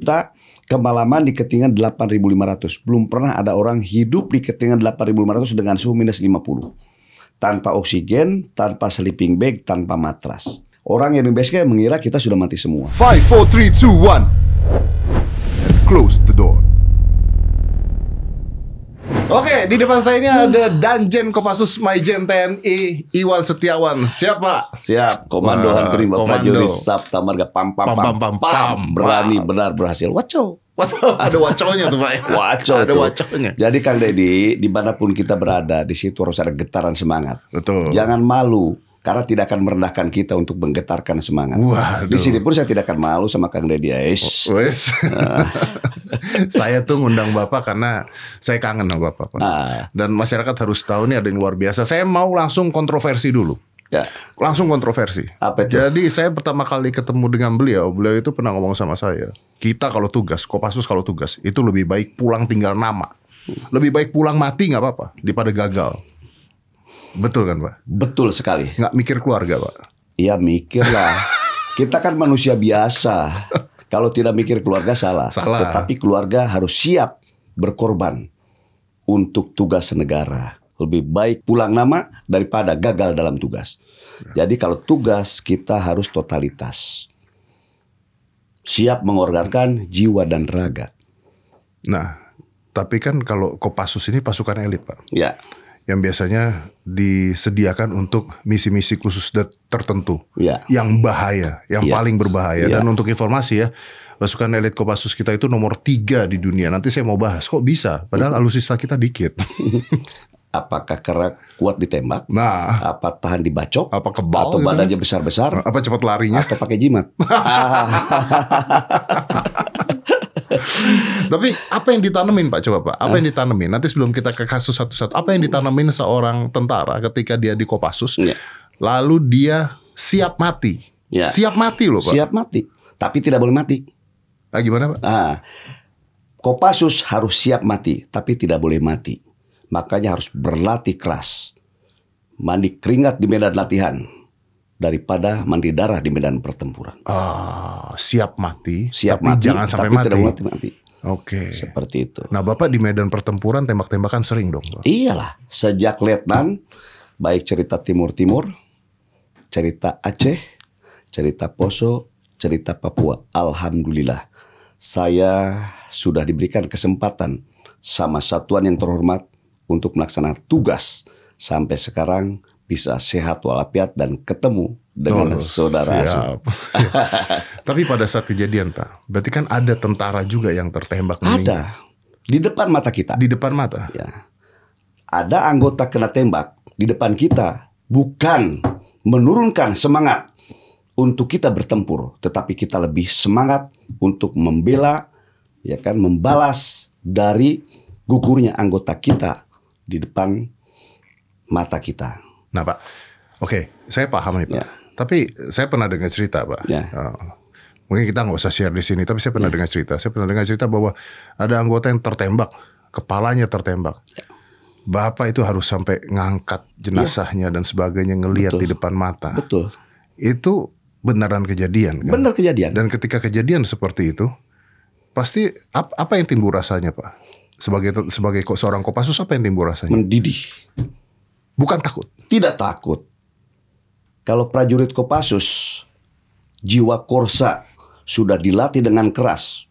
kita kemalaman di ketinggian 8.500. Belum pernah ada orang hidup di ketinggian 8.500 dengan suhu minus 50. Tanpa oksigen, tanpa sleeping bag, tanpa matras. Orang yang di base mengira kita sudah mati semua. 5, 4, 3, 2, 1. Close the door. Oke, di depan saya ini ada Danjen Kopassus Majen TNI Iwan Setiawan. Siapa? Siap, Komandohan Prima Prajurit Sabta Marga pam pam pam, pam pam pam pam berani benar berhasil. Waco. Waco. Ada waconya tuh Pak. Ya? Waco. Ada waconya. Jadi Kang Deddy, dimanapun kita berada, di situ harus ada getaran semangat. Betul. Jangan malu karena tidak akan merendahkan kita untuk menggetarkan semangat. Wah, di sini pun saya tidak akan malu sama Kang Deddy Ais. wes. Oh, oh, saya tuh ngundang Bapak karena saya kangen sama Bapak. Nah. Dan masyarakat harus tahu nih ada yang luar biasa. Saya mau langsung kontroversi dulu. Ya. Langsung kontroversi. Apa itu? Jadi saya pertama kali ketemu dengan beliau, beliau itu pernah ngomong sama saya, kita kalau tugas, Kopassus kalau tugas, itu lebih baik pulang tinggal nama. Lebih baik pulang mati nggak apa-apa daripada gagal. Betul kan Pak? Betul sekali. Nggak mikir keluarga Pak? Iya mikir lah. Kita kan manusia biasa. Kalau tidak mikir keluarga salah. Salah. Tetapi keluarga harus siap berkorban untuk tugas negara. Lebih baik pulang nama daripada gagal dalam tugas. Ya. Jadi kalau tugas kita harus totalitas. Siap mengorbankan jiwa dan raga. Nah, tapi kan kalau Kopassus ini pasukan elit, Pak. Ya yang biasanya disediakan untuk misi-misi khusus tertentu ya. yang bahaya, yang ya. paling berbahaya. Ya. Dan untuk informasi ya, pasukan elit Kopassus kita itu nomor tiga di dunia. Nanti saya mau bahas kok bisa, padahal ya. alusista kita dikit. Apakah karena kuat ditembak? Nah, apa tahan dibacok? Apa kebal? Atau gitu badannya kan? besar-besar? Apa cepat larinya? Atau pakai jimat? Tapi apa yang ditanemin Pak coba Pak? Apa yang ditanemin? Nanti sebelum kita ke kasus satu-satu, apa yang ditanemin seorang tentara ketika dia di Kopassus? Ya. Lalu dia siap mati. Ya. Siap mati loh Pak. Siap mati. Tapi tidak boleh mati. Ah gimana Pak? Ah. Kopassus harus siap mati, tapi tidak boleh mati. Makanya harus berlatih keras. Mandi keringat di medan latihan daripada mandi darah di medan pertempuran. Oh, siap mati, siap tapi mati, jangan sampai tapi mati. Tidak mati, mati. Oke. Seperti itu. Nah, Bapak di medan pertempuran tembak-tembakan sering dong, Pak? Iyalah, sejak letnan baik cerita timur-timur, cerita Aceh, cerita Poso, cerita Papua. Alhamdulillah. Saya sudah diberikan kesempatan sama satuan yang terhormat untuk melaksanakan tugas sampai sekarang bisa sehat walafiat dan ketemu dengan oh, saudara siap. Tapi pada saat kejadian Pak, berarti kan ada tentara juga yang tertembak. Ada di depan mata kita. Di depan mata. Ya. Ada anggota kena tembak di depan kita, bukan menurunkan semangat untuk kita bertempur, tetapi kita lebih semangat untuk membela, ya kan, membalas dari gugurnya anggota kita di depan mata kita. Nah Pak, oke okay, saya paham nih Pak. Yeah. Tapi saya pernah dengar cerita Pak. Yeah. Ya. Uh, mungkin kita nggak usah share di sini, tapi saya pernah yeah. dengar cerita. Saya pernah dengar cerita bahwa ada anggota yang tertembak, kepalanya tertembak. Yeah. Bapak itu harus sampai ngangkat jenazahnya yeah. dan sebagainya ngelihat di depan mata. Betul. Itu beneran kejadian kan? Benar kejadian. Dan ketika kejadian seperti itu, pasti ap, apa yang timbul rasanya, Pak? Sebagai sebagai seorang Kopassus apa yang timbul rasanya? Mendidih. Bukan takut. Tidak takut. Kalau prajurit Kopassus, jiwa korsa sudah dilatih dengan keras.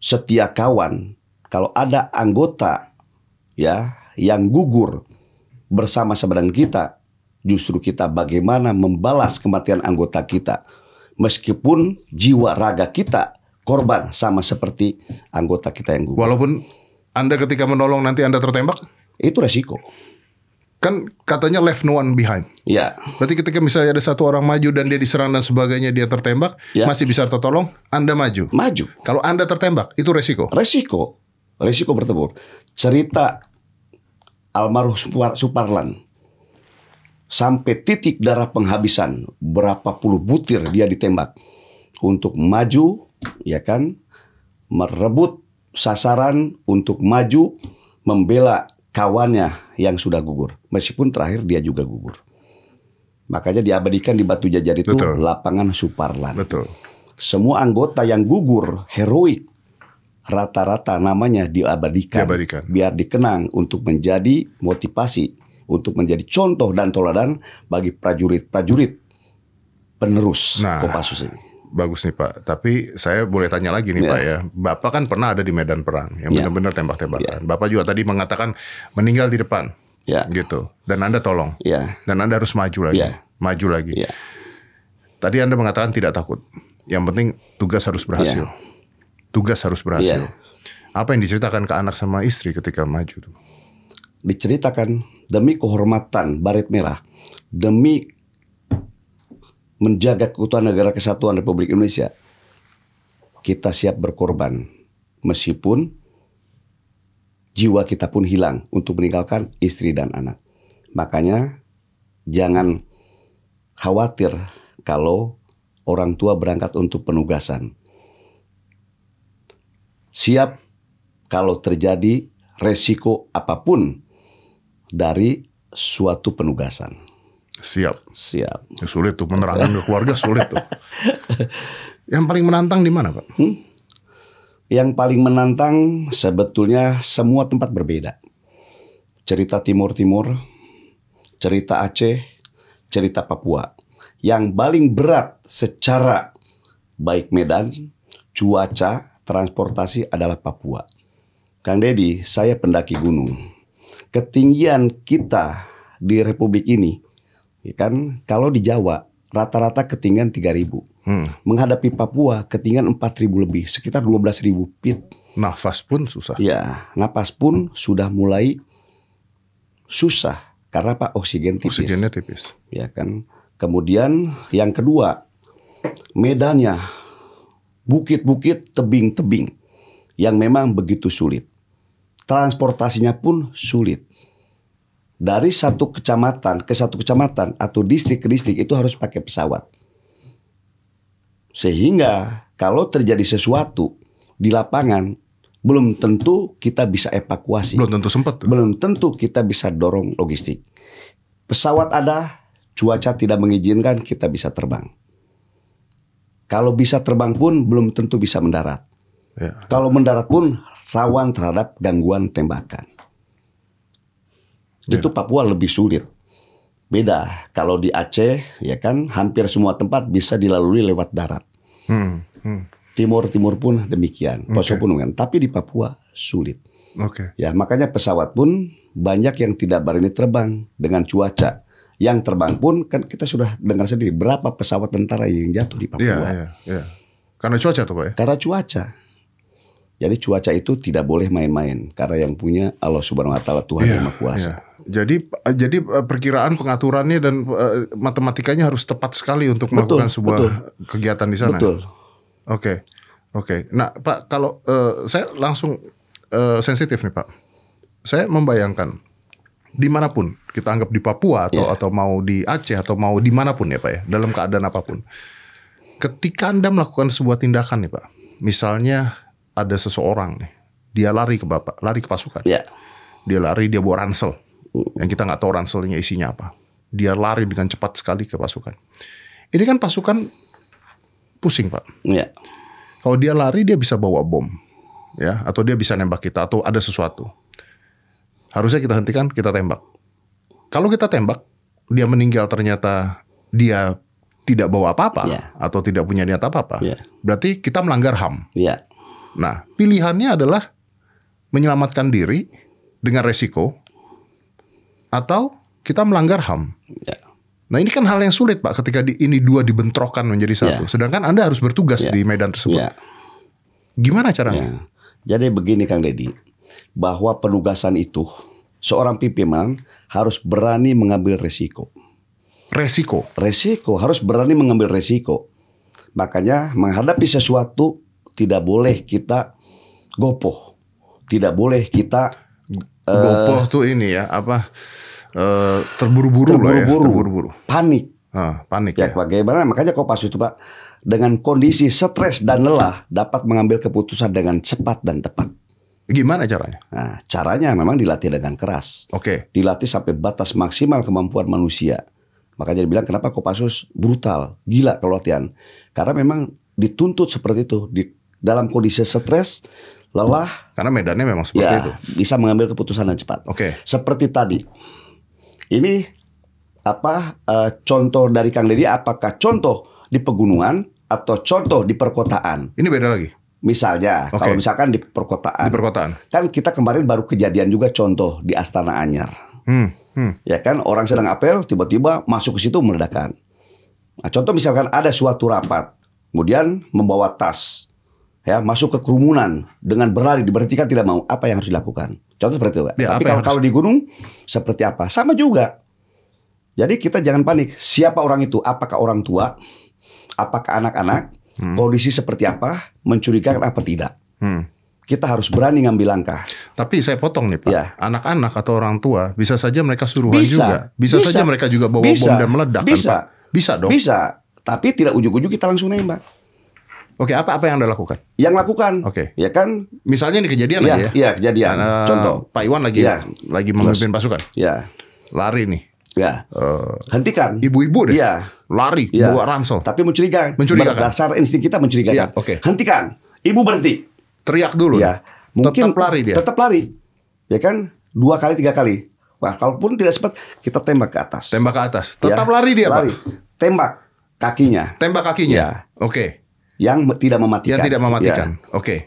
Setia kawan, kalau ada anggota ya yang gugur bersama-sama kita, justru kita bagaimana membalas kematian anggota kita. Meskipun jiwa raga kita korban sama seperti anggota kita yang gugur. Walaupun Anda ketika menolong nanti Anda tertembak? Itu resiko kan katanya left no one behind. Iya. Yeah. Berarti ketika misalnya ada satu orang maju dan dia diserang dan sebagainya dia tertembak, yeah. masih bisa tertolong, Anda maju. Maju. Kalau Anda tertembak, itu resiko. Resiko. Resiko bertempur. Cerita almarhum Suparlan sampai titik darah penghabisan, berapa puluh butir dia ditembak untuk maju, ya kan? merebut sasaran untuk maju membela kawannya yang sudah gugur. Meskipun terakhir dia juga gugur. Makanya diabadikan di Batu Jajar itu Betul. lapangan Suparlan. Betul. Semua anggota yang gugur heroik rata-rata namanya diabadikan, diabadikan biar dikenang untuk menjadi motivasi, untuk menjadi contoh dan toladan bagi prajurit-prajurit penerus nah, Kopassus ini bagus nih Pak. Tapi saya boleh tanya lagi nih yeah. Pak ya. Bapak kan pernah ada di medan perang yang yeah. benar-benar tembak-tembakan. Yeah. Bapak juga tadi mengatakan meninggal di depan. Yeah. Gitu. Dan Anda tolong. Yeah. Dan Anda harus maju lagi. Yeah. Maju lagi. Yeah. Tadi Anda mengatakan tidak takut. Yang penting tugas harus berhasil. Yeah. Tugas harus berhasil. Yeah. Apa yang diceritakan ke anak sama istri ketika maju? Diceritakan demi kehormatan Barit merah, demi menjaga keutuhan negara kesatuan Republik Indonesia, kita siap berkorban meskipun jiwa kita pun hilang untuk meninggalkan istri dan anak. Makanya jangan khawatir kalau orang tua berangkat untuk penugasan. Siap kalau terjadi resiko apapun dari suatu penugasan. Siap. Siap. Ya, sulit tuh penerangan ke keluarga sulit tuh. Yang paling menantang di mana, Pak? Hmm? Yang paling menantang sebetulnya semua tempat berbeda. Cerita timur-timur, cerita Aceh, cerita Papua. Yang paling berat secara baik medan, cuaca, transportasi adalah Papua. Kang Deddy, saya pendaki gunung. Ketinggian kita di Republik ini Ya kan kalau di Jawa rata-rata ketinggian 3000. Hmm. Menghadapi Papua ketinggian 4000 lebih, sekitar 12000 feet. Nafas pun susah. Ya, nafas pun sudah mulai susah karena Pak oksigen tipis. Oksigennya tipis. Ya kan. Kemudian yang kedua, medannya bukit-bukit, tebing-tebing yang memang begitu sulit. Transportasinya pun sulit dari satu kecamatan ke satu kecamatan atau distrik ke distrik itu harus pakai pesawat. Sehingga kalau terjadi sesuatu di lapangan belum tentu kita bisa evakuasi. Belum tentu sempat. Belum tentu kita bisa dorong logistik. Pesawat ada, cuaca tidak mengizinkan kita bisa terbang. Kalau bisa terbang pun belum tentu bisa mendarat. Ya. Kalau mendarat pun rawan terhadap gangguan tembakan yeah. itu ya. Papua lebih sulit. Beda kalau di Aceh ya kan hampir semua tempat bisa dilalui lewat darat. Hmm. Hmm. Timur Timur pun demikian, Poso okay. pun demikian. Tapi di Papua sulit. Okay. Ya makanya pesawat pun banyak yang tidak berani terbang dengan cuaca. Yang terbang pun kan kita sudah dengar sendiri berapa pesawat tentara yang jatuh di iya, Papua. Yeah, yeah, yeah. Karena cuaca tuh pak ya? Karena cuaca. Jadi cuaca itu tidak boleh main-main karena yang punya Allah Subhanahu wa taala Tuhan yeah, yang Maha Kuasa. Yeah. Jadi eh, jadi eh, perkiraan pengaturannya dan uh, matematikanya harus tepat sekali untuk betul, melakukan sebuah betul. kegiatan di sana. Betul. Oke. Oke. Nah, Pak, kalau uh, saya langsung uh, sensitif nih, Pak. Saya membayangkan dimanapun kita anggap di Papua atau yeah. atau mau di Aceh atau mau dimanapun ya, Pak ya, dalam keadaan apapun. Ketika Anda melakukan sebuah tindakan nih, Pak. Misalnya ada seseorang nih, dia lari ke Bapak, lari ke pasukan. Yeah. Dia lari, dia bawa ransel yang kita nggak tahu ranselnya isinya apa. Dia lari dengan cepat sekali ke pasukan. Ini kan pasukan pusing pak. Ya. Kalau dia lari dia bisa bawa bom, ya, atau dia bisa nembak kita atau ada sesuatu. Harusnya kita hentikan, kita tembak. Kalau kita tembak, dia meninggal ternyata dia tidak bawa apa-apa ya. atau tidak punya niat apa-apa, Ya. berarti kita melanggar HAM. Ya. Nah, pilihannya adalah menyelamatkan diri dengan resiko atau kita melanggar HAM. Ya. Nah ini kan hal yang sulit Pak ketika di, ini dua dibentrokan menjadi ya. satu. Ya. Sedangkan Anda harus bertugas ya. di medan tersebut. Ya. Gimana caranya? Ya. Jadi begini Kang Deddy, bahwa penugasan itu seorang pimpinan harus berani mengambil resiko. Resiko? Resiko, harus berani mengambil resiko. Makanya menghadapi sesuatu tidak boleh kita gopoh. Tidak boleh kita... Gopoh uh, tuh ini ya, apa Eh, terburu-buru ya, terburu-buru, ya, terburu-buru. panik. Ah, panik ya, ya. Bagaimana? Makanya Kopassus itu Pak dengan kondisi stres dan lelah dapat mengambil keputusan dengan cepat dan tepat. Gimana caranya? Nah, caranya memang dilatih dengan keras. Oke. Okay. Dilatih sampai batas maksimal kemampuan manusia. Makanya dibilang kenapa pasus brutal, gila kalau latihan. Karena memang dituntut seperti itu di dalam kondisi stres, lelah. Karena medannya memang seperti ya, itu. Bisa mengambil keputusan yang cepat. Oke. Okay. Seperti tadi ini apa uh, contoh dari Kang Deddy? Apakah contoh di pegunungan atau contoh di perkotaan? Ini beda lagi. Misalnya, okay. kalau misalkan di perkotaan. Di perkotaan. Kan kita kemarin baru kejadian juga contoh di Astana Anyar. Hmm. Hmm. Ya kan orang sedang apel tiba-tiba masuk ke situ meledakan. Nah, contoh misalkan ada suatu rapat, kemudian membawa tas ya masuk ke kerumunan dengan berlari diberhentikan tidak mau apa yang harus dilakukan contoh seperti itu Ya, tapi kalau, kalau di gunung seperti apa sama juga jadi kita jangan panik siapa orang itu apakah orang tua apakah anak-anak hmm. kondisi seperti apa mencurigakan apa tidak hmm. kita harus berani ngambil langkah tapi saya potong nih pak ya. anak-anak atau orang tua bisa saja mereka suruhan bisa. juga bisa, bisa saja mereka juga bawa bisa. bom dan meledak kan, bisa kan, pak? bisa dong bisa tapi tidak ujuk-ujuk kita langsung nembak Oke, apa apa yang Anda lakukan? Yang lakukan. Oke. Ya kan? Misalnya ini kejadian ya, lagi ya. Iya, kejadian. Nah, Contoh, Pak Iwan lagi ya. lagi memimpin pasukan. Iya. Lari nih. Ya. Uh, Hentikan. Ibu-ibu deh. Iya. Lari ya. bawa ransel. Tapi mencurigakan. Mencurigakan. Berdasar insting kita mencurigakan. Ya, oke. Okay. Hentikan. Ibu berhenti. Teriak dulu. Ya. Mungkin tetap lari dia. Tetap lari. Ya kan? Dua kali, tiga kali. Wah, kalaupun tidak sempat kita tembak ke atas. Tembak ke atas. Iya. Tetap ya. lari dia, lari. Pak. Tembak kakinya. Tembak kakinya. Ya. Oke. Okay yang tidak mematikan. Yang tidak mematikan. Ya. Oke. Okay.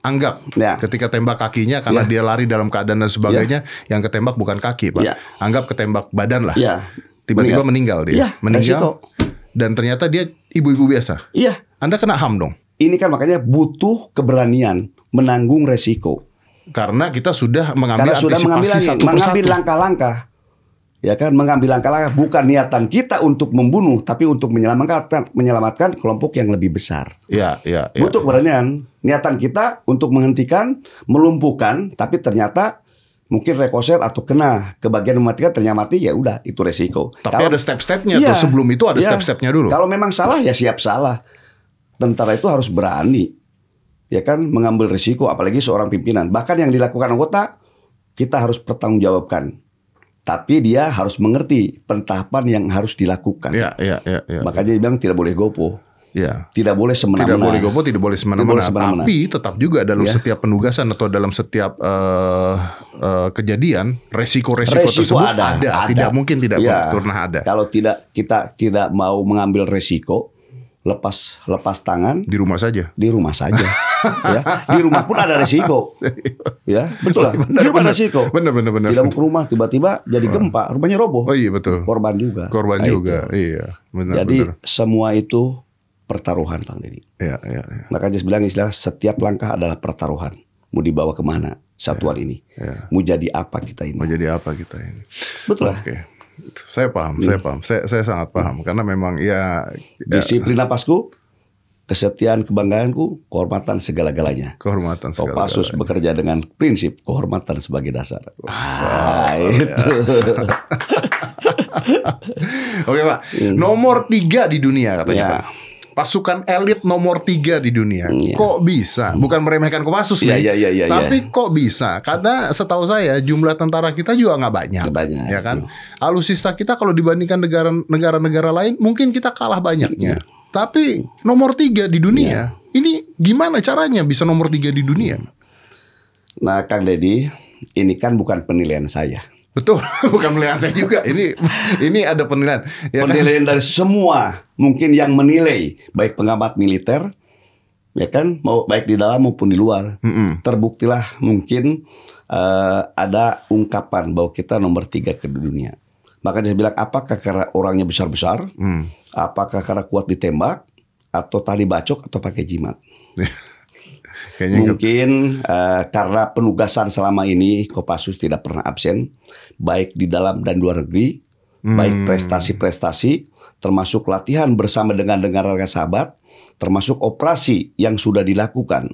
Anggap ya. ketika tembak kakinya karena ya. dia lari dalam keadaan dan sebagainya, ya. yang ketembak bukan kaki, Pak. Ya. Anggap ketembak badan lah. Iya. Tiba-tiba meninggal. meninggal dia. Ya, meninggal. Resiko. Dan ternyata dia ibu-ibu biasa. Iya. Anda kena HAM dong. Ini kan makanya butuh keberanian menanggung resiko. Karena kita sudah mengambil Karena sudah mengambil, satu langkah-langkah ya kan mengambil langkah-langkah bukan niatan kita untuk membunuh tapi untuk menyelamatkan menyelamatkan kelompok yang lebih besar. Iya, iya. Ya, Butuh ya. Niatan kita untuk menghentikan, melumpuhkan, tapi ternyata mungkin rekoset atau kena kebagian mematikan ternyata mati ya udah itu resiko. Tapi kalau, ada step-stepnya iya, tuh sebelum itu ada iya, step-stepnya dulu. Kalau memang salah ya siap salah. Tentara itu harus berani ya kan mengambil resiko apalagi seorang pimpinan. Bahkan yang dilakukan anggota kita harus pertanggungjawabkan tapi dia harus mengerti penetapan yang harus dilakukan. Ya, ya, ya, ya, Makanya dia bilang tidak boleh gopo. Ya. Tidak boleh semena-mena. Tidak boleh gopo, tidak boleh semena-mena. Semena Tapi tetap juga dalam ya. setiap penugasan atau dalam setiap uh, uh, kejadian resiko-resiko tersebut ada, ada. ada. Tidak mungkin tidak ya. pernah ada. Kalau tidak kita tidak mau mengambil resiko, lepas lepas tangan di rumah saja. Di rumah saja. ya. Di rumah pun ada resiko. ya, betul lah. di rumah bener, ada resiko. Benar benar benar. Di dalam rumah tiba-tiba jadi ah. gempa, rumahnya roboh. Oh iya betul. Korban juga. Korban nah, juga. Itu. Iya, benar Jadi bener. semua itu pertaruhan Bang Deddy. Iya, iya, iya. Makanya saya bilang istilah setiap langkah adalah pertaruhan. Mau dibawa kemana satuan ya, ini? Ya. Mau jadi apa kita ini? Mau jadi apa kita ini? Betul lah. Oke. Saya paham, hmm. saya paham. Saya, saya sangat paham karena memang ya, ya. disiplin napasku kesetiaan kebanggaanku, kehormatan segala-galanya. Kehormatan segala-galanya. Kopassus bekerja dengan prinsip kehormatan sebagai dasar. Wah, ah, itu. Ya. Oke Pak, hmm. nomor tiga di dunia katanya ya. Pak. Pasukan elit nomor tiga di dunia. Hmm, ya. Kok bisa? Hmm. Bukan meremehkan Kopassus ya, nih. Ya, ya, ya, ya, tapi ya. kok bisa? Karena setahu saya jumlah tentara kita juga nggak banyak. Gak banyak. Ya kan? Ya. Alusista kita kalau dibandingkan negara-negara lain mungkin kita kalah banyaknya. Ya tapi nomor tiga di dunia, ya. ini gimana caranya bisa nomor tiga di dunia? Nah, Kang Deddy, ini kan bukan penilaian saya. Betul, bukan penilaian saya juga. Ini ini ada penilaian. Ya kan? penilaian kan? dari semua mungkin yang menilai, baik pengamat militer, ya kan, mau baik di dalam maupun di luar. Mm -hmm. Terbuktilah mungkin uh, ada ungkapan bahwa kita nomor tiga ke dunia. Maka dia bilang apakah karena orangnya besar-besar, hmm. apakah karena kuat ditembak, atau tali bacok atau pakai jimat. Kayaknya Mungkin uh, karena penugasan selama ini Kopassus tidak pernah absen, baik di dalam dan luar negeri, hmm. baik prestasi-prestasi, termasuk latihan bersama dengan negara sahabat, termasuk operasi yang sudah dilakukan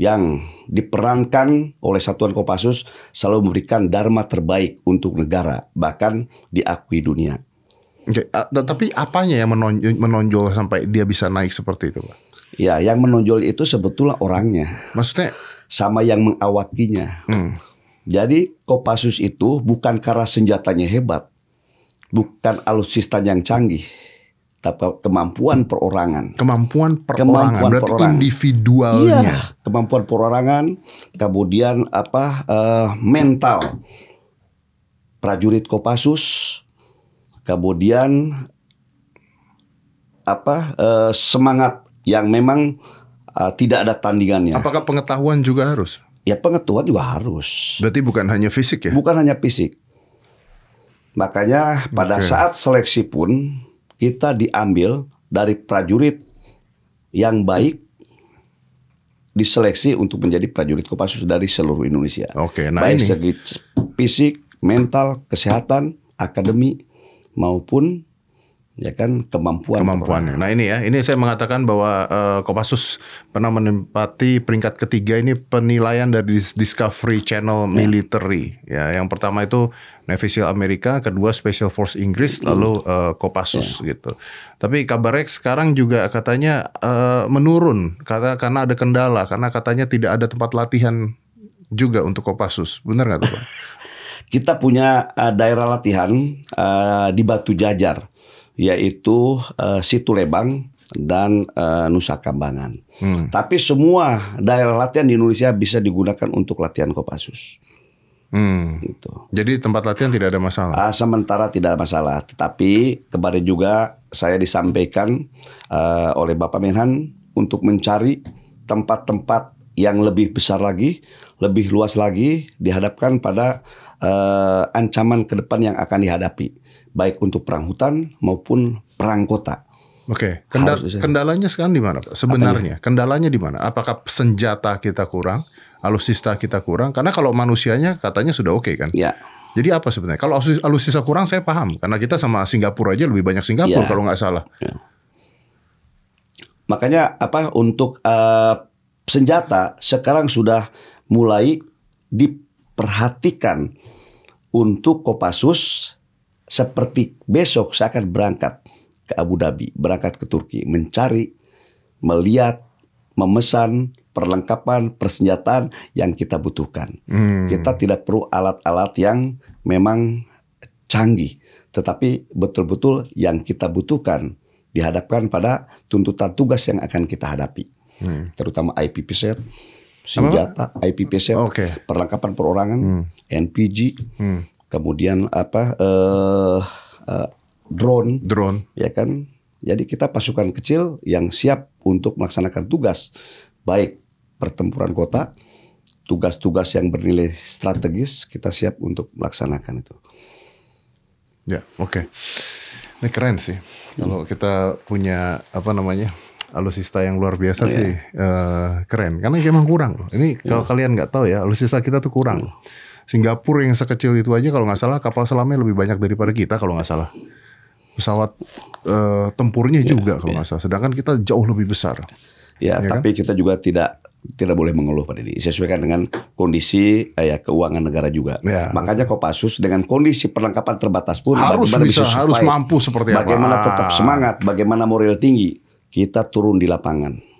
yang diperankan oleh Satuan Kopassus selalu memberikan dharma terbaik untuk negara, bahkan diakui dunia. Okay. Tapi apanya yang menonjol, menonjol sampai dia bisa naik seperti itu, Pak? Ya, yang menonjol itu sebetulnya orangnya. Maksudnya? Sama yang mengawakinya. Hmm. Jadi Kopassus itu bukan karena senjatanya hebat, bukan alutsista yang canggih, kemampuan perorangan. Kemampuan perorangan. Kemampuan Berarti perorangan. individualnya. Iya, kemampuan perorangan, kemudian apa uh, mental prajurit Kopassus, kemudian apa uh, semangat yang memang uh, tidak ada tandingannya. Apakah pengetahuan juga harus? Ya pengetahuan juga harus. Berarti bukan hanya fisik ya? Bukan hanya fisik. Makanya pada okay. saat seleksi pun kita diambil dari prajurit yang baik diseleksi untuk menjadi prajurit Kopassus dari seluruh Indonesia. Oke, nah baik ini. segi fisik, mental, kesehatan, akademi maupun ya kan kemampuan kemampuannya. Nah ini ya, ini saya mengatakan bahwa uh, Kopassus pernah menempati peringkat ketiga ini penilaian dari Discovery Channel ya. Military. Ya, ya yang pertama itu Navy SEAL Amerika, kedua Special Force Inggris, lalu uh, Kopassus yeah. gitu. Tapi kabarnya sekarang juga katanya uh, menurun kata karena ada kendala, karena katanya tidak ada tempat latihan juga untuk Kopassus. Benar nggak tuh Pak? Kita punya uh, daerah latihan uh, di Batu Jajar, yaitu uh, Situ Lebang dan uh, Nusa Kambangan. Hmm. Tapi semua daerah latihan di Indonesia bisa digunakan untuk latihan Kopassus. Hmm. Gitu. Jadi tempat latihan tidak ada masalah. Uh, sementara tidak ada masalah, tetapi kemarin juga saya disampaikan uh, oleh Bapak Menhan untuk mencari tempat-tempat yang lebih besar lagi, lebih luas lagi dihadapkan pada uh, ancaman ke depan yang akan dihadapi, baik untuk perang hutan maupun perang kota. Oke, okay. Kendal, kendalanya sekarang di mana, Sebenarnya Apanya? kendalanya di mana? Apakah senjata kita kurang? alusista kita kurang? Karena kalau manusianya katanya sudah oke okay, kan? Ya. Jadi apa sebenarnya? Kalau alusista kurang saya paham karena kita sama Singapura aja lebih banyak Singapura ya. kalau nggak salah. Ya. Makanya apa untuk uh, senjata sekarang sudah mulai diperhatikan untuk Kopassus seperti besok saya akan berangkat ke Abu Dhabi, berangkat ke Turki mencari, melihat, memesan perlengkapan, persenjataan yang kita butuhkan. Hmm. Kita tidak perlu alat-alat yang memang canggih, tetapi betul-betul yang kita butuhkan dihadapkan pada tuntutan tugas yang akan kita hadapi. Hmm. Terutama IPP set, senjata, apa? IPP set, okay. perlengkapan perorangan, hmm. NPG, hmm. kemudian apa uh, uh, drone, drone, ya kan. Jadi kita pasukan kecil yang siap untuk melaksanakan tugas baik pertempuran kota, tugas-tugas yang bernilai strategis kita siap untuk melaksanakan itu. Ya, oke. Okay. Ini keren sih. Hmm. Kalau kita punya apa namanya? alusista yang luar biasa oh, iya. sih uh, keren karena memang kurang Ini yeah. kalau iya. kalian nggak tahu ya alusista kita tuh kurang. Hmm. Singapura yang sekecil itu aja kalau nggak salah kapal selamnya lebih banyak daripada kita kalau nggak salah. Pesawat uh, tempurnya yeah, juga kalau iya. nggak salah. Sedangkan kita jauh lebih besar. Ya, ya tapi kan? kita juga tidak tidak boleh mengeluh pada ini Sesuaikan dengan kondisi eh, ya, keuangan negara juga. Ya. Makanya Kopassus dengan kondisi perlengkapan terbatas pun harus bisa, bisa supaya, harus mampu seperti bagaimana apa. Bagaimana tetap ah. semangat, bagaimana moral tinggi. Kita turun di lapangan.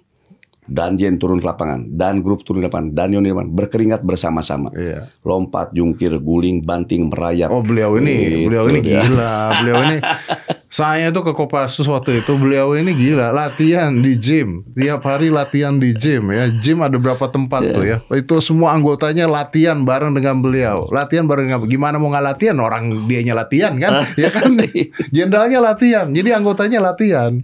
Dan Jen turun ke lapangan, dan grup turun di lapangan, dan Yoni berkeringat bersama-sama. Iya. Lompat, jungkir, guling, banting, merayap. Oh beliau ini, gitu. beliau ini gila, beliau ini Saya itu ke Kopassus waktu itu beliau ini gila latihan di gym tiap hari latihan di gym ya gym ada berapa tempat yeah. tuh ya itu semua anggotanya latihan bareng dengan beliau latihan bareng dengan gimana mau nggak latihan orang dianya latihan kan ya kan jenderalnya latihan jadi anggotanya latihan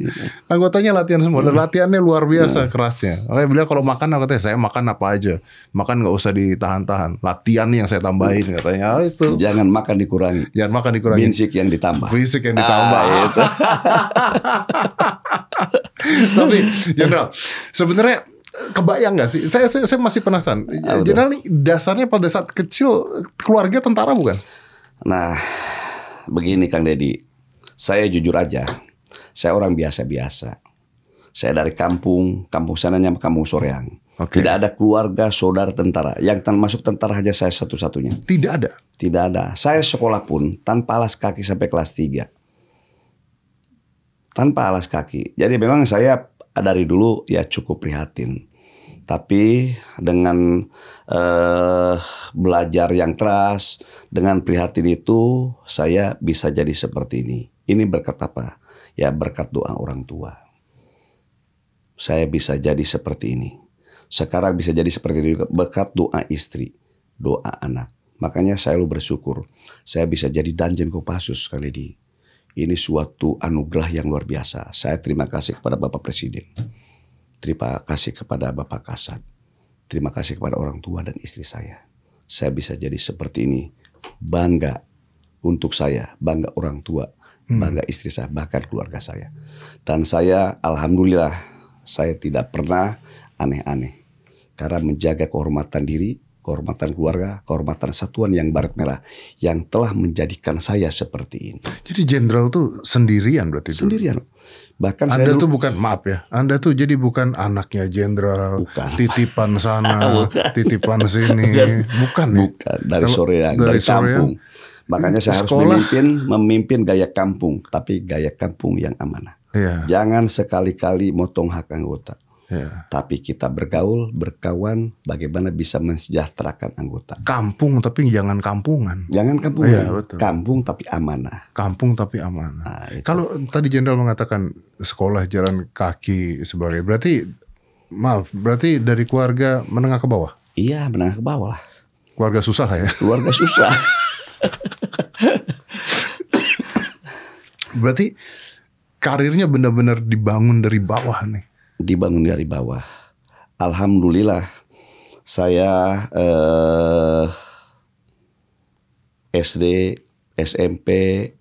anggotanya latihan semua dan latihannya luar biasa yeah. kerasnya oke beliau kalau makan tanya saya makan apa aja makan nggak usah ditahan-tahan latihan yang saya tambahin katanya oh, itu jangan makan dikurangi jangan makan dikurangi fisik yang ditambah fisik yang ditambah ah, gitu. Tapi Jenderal, sebenarnya kebayang gak sih? Saya, saya, saya masih penasaran. Ah, Jenderal dasarnya pada saat kecil keluarga tentara bukan? Nah, begini Kang Deddy. Saya jujur aja, saya orang biasa-biasa. Saya dari kampung, kampung sananya kampung Soreang. Okay. Tidak ada keluarga, saudara tentara. Yang termasuk tentara hanya saya satu-satunya. Tidak ada? Tidak ada. Saya sekolah pun tanpa alas kaki sampai kelas 3 tanpa alas kaki. Jadi memang saya dari dulu ya cukup prihatin. Tapi dengan eh, belajar yang keras, dengan prihatin itu saya bisa jadi seperti ini. Ini berkat apa? Ya berkat doa orang tua. Saya bisa jadi seperti ini. Sekarang bisa jadi seperti ini juga berkat doa istri, doa anak. Makanya saya lu bersyukur. Saya bisa jadi danjen Kopassus kali di ini suatu anugerah yang luar biasa. Saya terima kasih kepada Bapak Presiden. Terima kasih kepada Bapak Kasat. Terima kasih kepada orang tua dan istri saya. Saya bisa jadi seperti ini. Bangga untuk saya, bangga orang tua, hmm. bangga istri saya, bahkan keluarga saya. Dan saya alhamdulillah saya tidak pernah aneh-aneh. Karena menjaga kehormatan diri, kehormatan keluarga, kehormatan satuan yang baret merah yang telah menjadikan saya seperti ini. Jadi jenderal tuh sendirian berarti sendirian. Itu. Bahkan Anda saya tuh bukan maaf ya. Anda tuh jadi bukan anaknya jenderal, titipan sana, bukan. titipan sini, bukan, bukan, ya? bukan. dari sore yang dari, dari kampung. Makanya saya sekolah. harus memimpin memimpin gaya kampung, tapi gaya kampung yang amanah. Iya. Jangan sekali-kali motong hak anggota yeah. tapi kita bergaul, berkawan, bagaimana bisa mensejahterakan anggota. Kampung tapi jangan kampungan. Jangan iya, kampungan. Yeah, betul. Kampung tapi amanah. Kampung tapi amanah. Nah, Kalau tadi Jenderal mengatakan sekolah jalan kaki sebagai berarti maaf, berarti dari keluarga menengah ke bawah. Iya, menengah ke bawah lah. Keluarga susah lah ya. Keluarga susah. berarti karirnya benar-benar dibangun dari bawah nih dibangun dari bawah. Alhamdulillah saya eh, SD, SMP,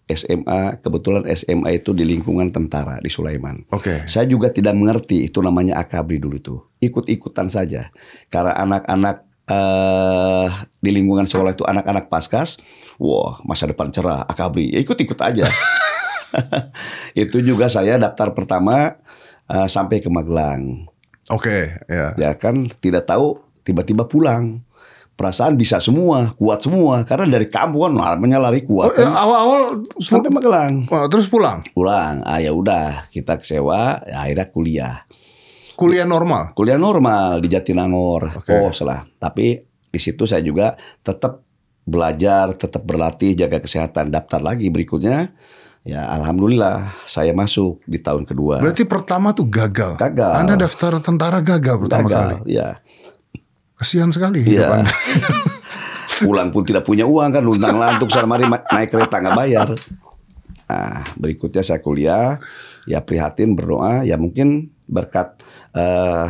SMA, kebetulan SMA itu di lingkungan tentara di Sulaiman. Oke. Okay. Saya juga tidak mengerti itu namanya akabri dulu itu. Ikut-ikutan saja. Karena anak-anak eh, di lingkungan sekolah itu anak-anak paskas, wah masa depan cerah, akabri, ya ikut-ikut aja. itu juga saya daftar pertama uh, sampai ke Magelang. Oke, okay, ya. Yeah. Ya kan tidak tahu tiba-tiba pulang. Perasaan bisa semua, kuat semua karena dari kampung kan namanya lari kuat. Oh, ya, kan. awal-awal sampai Magelang. Oh, terus pulang. Pulang. Ah ya udah, kita kecewa, ya, akhirnya kuliah. Kuliah normal. Kuliah normal di Jatinangor, okay. Oh, salah. Tapi di situ saya juga tetap belajar, tetap berlatih, jaga kesehatan. Daftar lagi berikutnya Ya alhamdulillah saya masuk di tahun kedua. Berarti pertama tuh gagal. Gagal. Anda daftar tentara gagal pertama gagal, kali. Iya. Kasihan sekali. Iya. Pulang pun tidak punya uang kan luntang lantuk sana mari naik kereta nggak bayar. Nah, berikutnya saya kuliah, ya prihatin berdoa, ya mungkin berkat uh,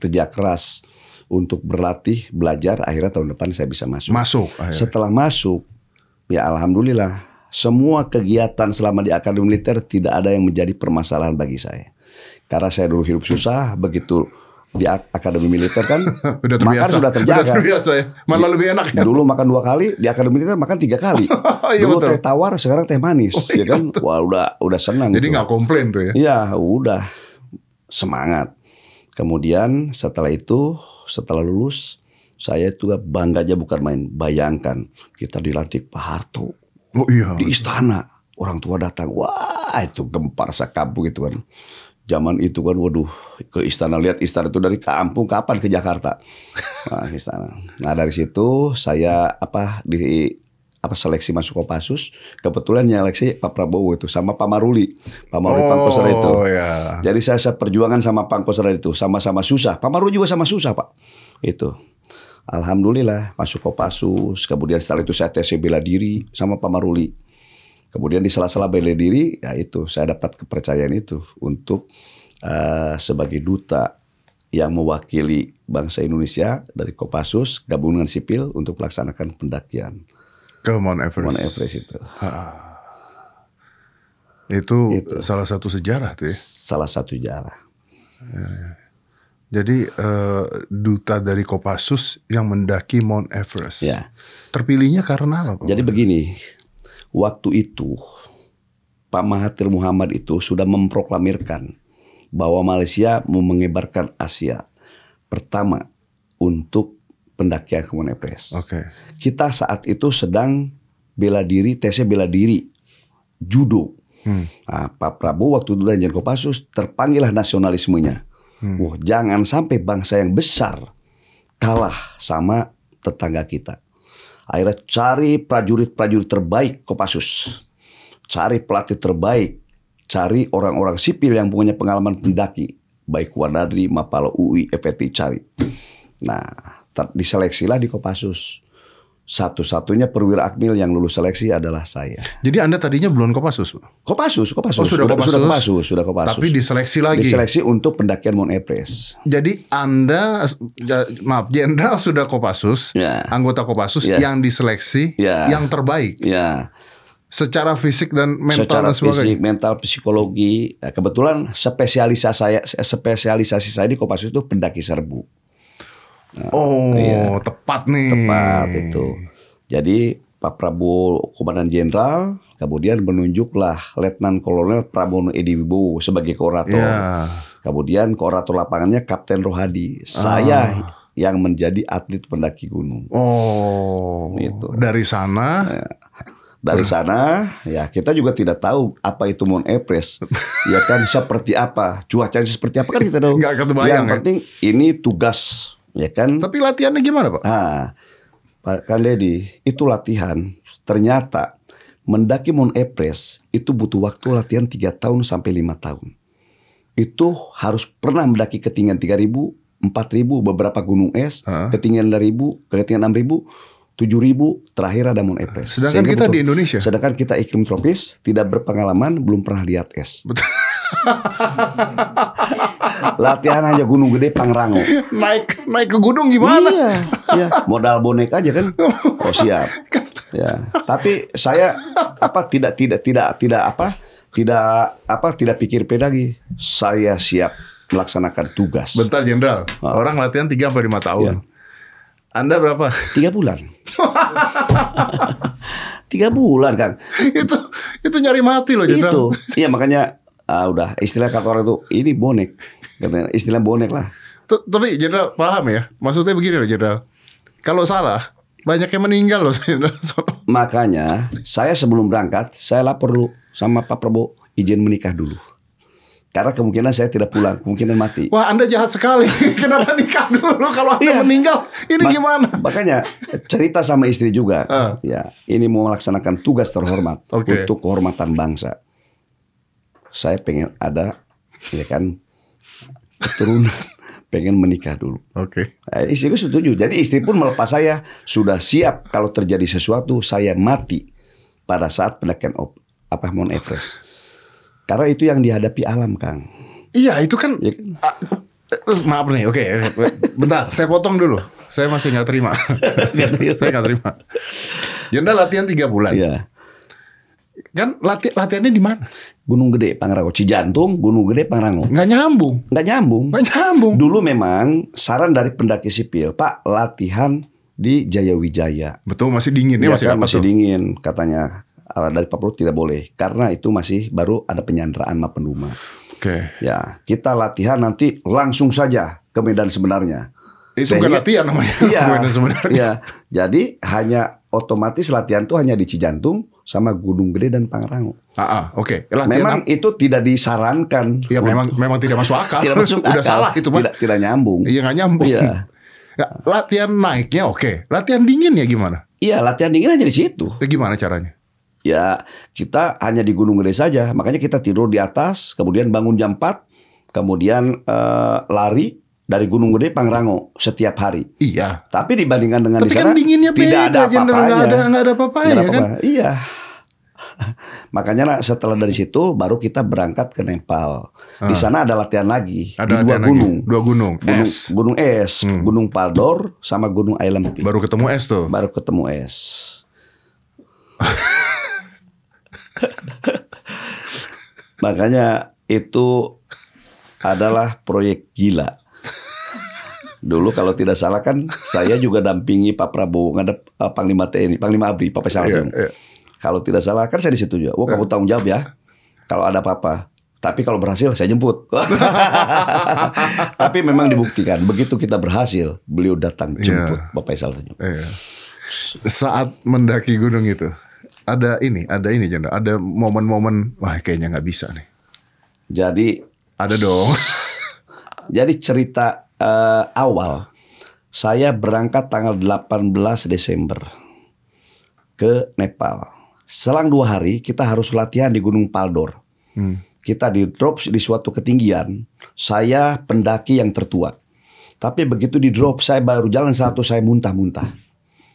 kerja keras untuk berlatih, belajar, akhirnya tahun depan saya bisa masuk. Masuk. Akhirnya. Setelah masuk, ya alhamdulillah semua kegiatan selama di Akademi Militer tidak ada yang menjadi permasalahan bagi saya. Karena saya dulu hidup susah, begitu di akademi militer kan udah terbiasa. makan sudah terjaga. Udah terbiasa ya. Malah lebih enak ya. Dulu makan dua kali, di akademi militer makan tiga kali. Oh, iya, dulu betul. teh tawar, sekarang teh manis, oh, ya iya, ya kan? Wah, udah udah senang. Jadi nggak komplain tuh ya. Iya, udah semangat. Kemudian setelah itu, setelah lulus, saya juga aja bukan main. Bayangkan kita dilantik Pak Harto Oh iya. Di istana. Orang tua datang. Wah itu gempar sekampung itu kan. Zaman itu kan waduh ke istana lihat istana itu dari kampung kapan ke Jakarta. Nah, istana. Nah dari situ saya apa di apa seleksi masuk Kopassus kebetulan seleksi Pak Prabowo itu sama Pak Maruli Pak Maruli oh, Pangkosera itu iya. jadi saya, saya perjuangan sama Pangkosera itu sama-sama susah Pak Maruli juga sama susah Pak itu Alhamdulillah masuk Kopassus, kemudian setelah itu saya TC bela diri sama Pak Maruli. Kemudian di sela-sela bela diri, ya itu saya dapat kepercayaan itu untuk uh, sebagai duta yang mewakili bangsa Indonesia dari Kopassus gabungan sipil untuk melaksanakan pendakian ke Mount Everest. Mount Everest itu. Itu, itu salah satu sejarah tuh ya. Salah satu sejarah. Ya, ya. Jadi uh, duta dari Kopassus yang mendaki Mount Everest. Ya. Terpilihnya karena apa? Jadi begini, waktu itu Pak Mahathir Muhammad itu sudah memproklamirkan bahwa Malaysia mau mengebarkan Asia pertama untuk pendakian ke Mount Everest. Oke. Okay. Kita saat itu sedang bela diri, tesnya bela diri judo. Hmm. Nah, Pak Prabowo waktu itu dan Jenko Pasus terpanggillah nasionalismenya Hmm. Wah, jangan sampai bangsa yang besar kalah sama tetangga kita. Akhirnya cari prajurit-prajurit terbaik Kopassus. Cari pelatih terbaik. Cari orang-orang sipil yang punya pengalaman pendaki. Baik Wanadri, Mapala UI, FPT, cari. Nah, diseleksilah di Kopassus satu-satunya perwira akmil yang lulus seleksi adalah saya. Jadi Anda tadinya belum Kopassus? Kopassus, Kopassus. Oh, sudah, sudah Kopassus. Sudah Kopassus, Tapi diseleksi lagi. Diseleksi untuk pendakian Mount Everest. Jadi Anda maaf, jenderal sudah Kopassus, ya. anggota Kopassus ya. yang diseleksi ya. yang terbaik. Ya. Secara fisik dan mental Secara dan sebagainya. fisik, mental, psikologi. Nah, kebetulan spesialisasi saya spesialisasi saya di Kopassus itu pendaki serbu. Nah, oh, iya. tepat nih. Tepat itu. Jadi Pak Prabowo Komandan Jenderal, kemudian menunjuklah Letnan Kolonel Pramono Edi Wibowo sebagai korator. Yeah. Kemudian korator lapangannya Kapten Rohadi. Ah. Saya yang menjadi atlet pendaki gunung. Oh, itu. Dari sana ya. dari sana ya kita juga tidak tahu apa itu Mount Everest. ya kan seperti apa, cuacanya seperti apa kan kita tahu. Nggak Yang ya. penting ini tugas ya kan? Tapi latihannya gimana pak? Ah, pak kan Deddy, itu latihan ternyata mendaki Mount Everest itu butuh waktu latihan 3 tahun sampai lima tahun. Itu harus pernah mendaki ketinggian 3000 empat ribu beberapa gunung es, ha? Ah. ketinggian dari ketinggian enam ribu, tujuh ribu, terakhir ada Mount Everest. Sedangkan Sehingga kita butuh, di Indonesia. Sedangkan kita iklim tropis, tidak berpengalaman, belum pernah lihat es. Betul. Latihan aja Gunung Gede Pangrango. Naik naik ke gunung gimana? Iya. iya. Modal bonek aja kan. Oh siap. Ya. Tapi saya apa tidak tidak tidak tidak apa tidak apa tidak pikir pedagi. Saya siap melaksanakan tugas. Bentar Jenderal. Ah. Orang latihan 3 sampai 5 tahun. Iya. Anda berapa? Tiga bulan. Tiga bulan kan. Itu itu nyari mati loh Jenderal. Itu. Iya makanya ah udah istilah kata orang itu ini bonek katanya istilah bonek lah tapi jenderal paham ya maksudnya begini loh jenderal kalau salah banyak yang meninggal loh makanya saya sebelum berangkat saya lapor dulu sama Pak Prabowo izin menikah dulu karena kemungkinan saya tidak pulang, kemungkinan mati. Wah, Anda jahat sekali. Kenapa nikah dulu kalau Anda iya. meninggal? Ini Ma gimana? Makanya cerita sama istri juga. Uh. Ya, ini mau melaksanakan tugas terhormat okay. untuk kehormatan bangsa saya pengen ada ya kan keturunan pengen menikah dulu. Oke. Okay. Nah, istriku setuju. Jadi istri pun melepas saya sudah siap kalau terjadi sesuatu saya mati pada saat pendakian op, apa Mount Everest. Karena itu yang dihadapi alam, Kang. Iya, itu kan, ya kan? maaf nih. Oke, okay. bentar, saya potong dulu. Saya masih nggak terima. saya nggak terima. jenderal latihan tiga bulan. Iya. Kan lati latihannya di mana? Gunung Gede, Pangrango. Cijantung, Gunung Gede, Pangrango. Nggak nyambung. Nggak nyambung. Nggak nyambung. Dulu memang saran dari pendaki sipil, Pak, latihan di Jaya Wijaya Betul, masih dingin ya, iya masih kan? Masih dingin katanya ah, dari Pak Prabowo tidak boleh karena itu masih baru ada penyanderaan penduma. Oke. Okay. Ya, kita latihan nanti langsung saja ke medan sebenarnya. Itu bukan latihan namanya. Iya. medan sebenarnya. Iya. Jadi hanya otomatis latihan tuh hanya di Cijantung sama Gunung Gede dan Pangrango. Ah, ah oke. Okay. Memang dia, itu tidak disarankan. Ya untuk, memang memang tidak masuk akal. tidak masuk akal. Udah salah itu Tidak, tidak nyambung. Iya nggak nyambung. Iya. latihan naiknya oke. Okay. Latihan dingin ya gimana? Iya, latihan dingin aja di situ. Ya, gimana caranya? Ya, kita hanya di Gunung Gede saja. Makanya kita tidur di atas, kemudian bangun jam 4, kemudian uh, lari dari Gunung Gede Pangrango setiap hari. Iya. Tapi dibandingkan dengan Tapi di kan sana kan dinginnya tidak beda, ada apa-apanya. Tidak ada apa-apanya ya, kan? Iya. Makanya setelah dari situ baru kita berangkat ke Nepal. Di ah. sana ada latihan lagi ada di dua gunung. Lagi. Dua gunung. Gunung es, gunung, es hmm. gunung Paldor sama Gunung Ailempi. Baru ketemu es tuh. Baru ketemu es. Makanya itu adalah proyek gila. Dulu kalau tidak salah kan saya juga dampingi Pak Prabowo ngadep uh, Panglima TNI, Panglima ABRI, Pak Pesalting. Iya, yeah, yeah. Kalau tidak salah kan saya di situ juga. Wah kamu eh. tanggung jawab ya. Kalau ada apa-apa. Tapi kalau berhasil saya jemput. Tapi memang dibuktikan begitu kita berhasil beliau datang iya. jemput yeah. Bapak Isal Yeah. Iya. Saat mendaki gunung itu ada ini, ada ini jenderal. ada momen-momen wah kayaknya nggak bisa nih. Jadi ada dong. jadi cerita uh, awal saya berangkat tanggal 18 Desember ke Nepal. Selang dua hari kita harus latihan di Gunung Paldor. Hmm. Kita di drop di suatu ketinggian. Saya pendaki yang tertua. Tapi begitu di drop saya baru jalan satu saya muntah-muntah.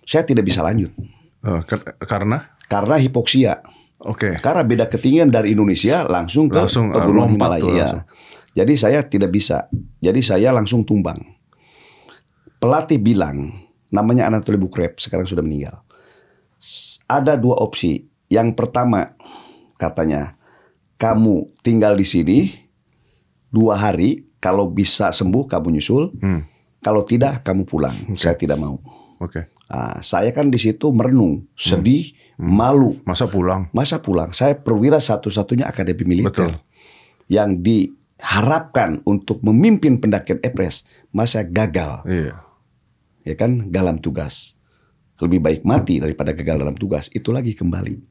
Saya tidak bisa lanjut. Uh, karena? Karena hipoksia. Oke. Okay. Karena beda ketinggian dari Indonesia langsung ke langsung, eh, pegunungan Himalaya. langsung. Jadi saya tidak bisa. Jadi saya langsung tumbang. Pelatih bilang namanya Anatoly Bukrep sekarang sudah meninggal ada dua opsi. Yang pertama katanya kamu tinggal di sini dua hari. Kalau bisa sembuh kamu nyusul. Hmm. Kalau tidak kamu pulang. Okay. Saya tidak mau. Oke. Okay. Nah, saya kan di situ merenung, hmm. sedih, hmm. Hmm. malu. Masa pulang? Masa pulang. Saya perwira satu-satunya akademi militer Betul. yang diharapkan untuk memimpin pendakian Everest, masa gagal. Iya. Ya kan, dalam tugas lebih baik mati daripada gagal dalam tugas. Itu lagi kembali.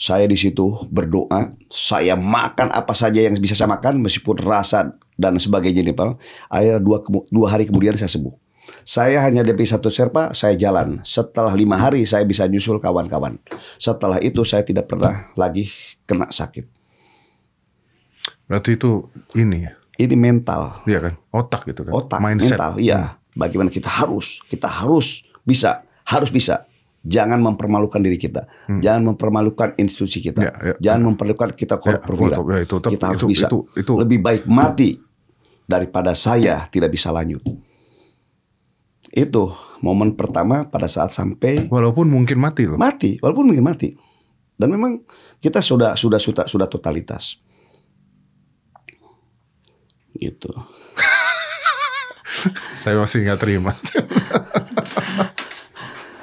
Saya di situ berdoa, saya makan apa saja yang bisa saya makan meskipun rasa dan sebagainya nih Pak. Akhirnya dua, dua hari kemudian saya sembuh. Saya hanya DP satu serpa, saya jalan. Setelah lima hari saya bisa nyusul kawan-kawan. Setelah itu saya tidak pernah lagi kena sakit. Berarti itu ini ya? Ini mental. Iya kan? Otak gitu kan? Otak, Mindset. mental, iya. Hmm. Bagaimana kita harus, kita harus bisa harus bisa. Jangan mempermalukan diri kita, hmm. jangan mempermalukan institusi kita, ya, ya, jangan ya. mempermalukan kita korup Ya, itu, itu, kita harus itu, bisa. Itu, itu. Lebih baik mati daripada saya ya. tidak bisa lanjut. Itu momen pertama pada saat sampai. Walaupun mungkin mati loh. Mati, walaupun mungkin mati. Dan memang kita sudah sudah sudah, sudah totalitas. Gitu. saya masih nggak terima.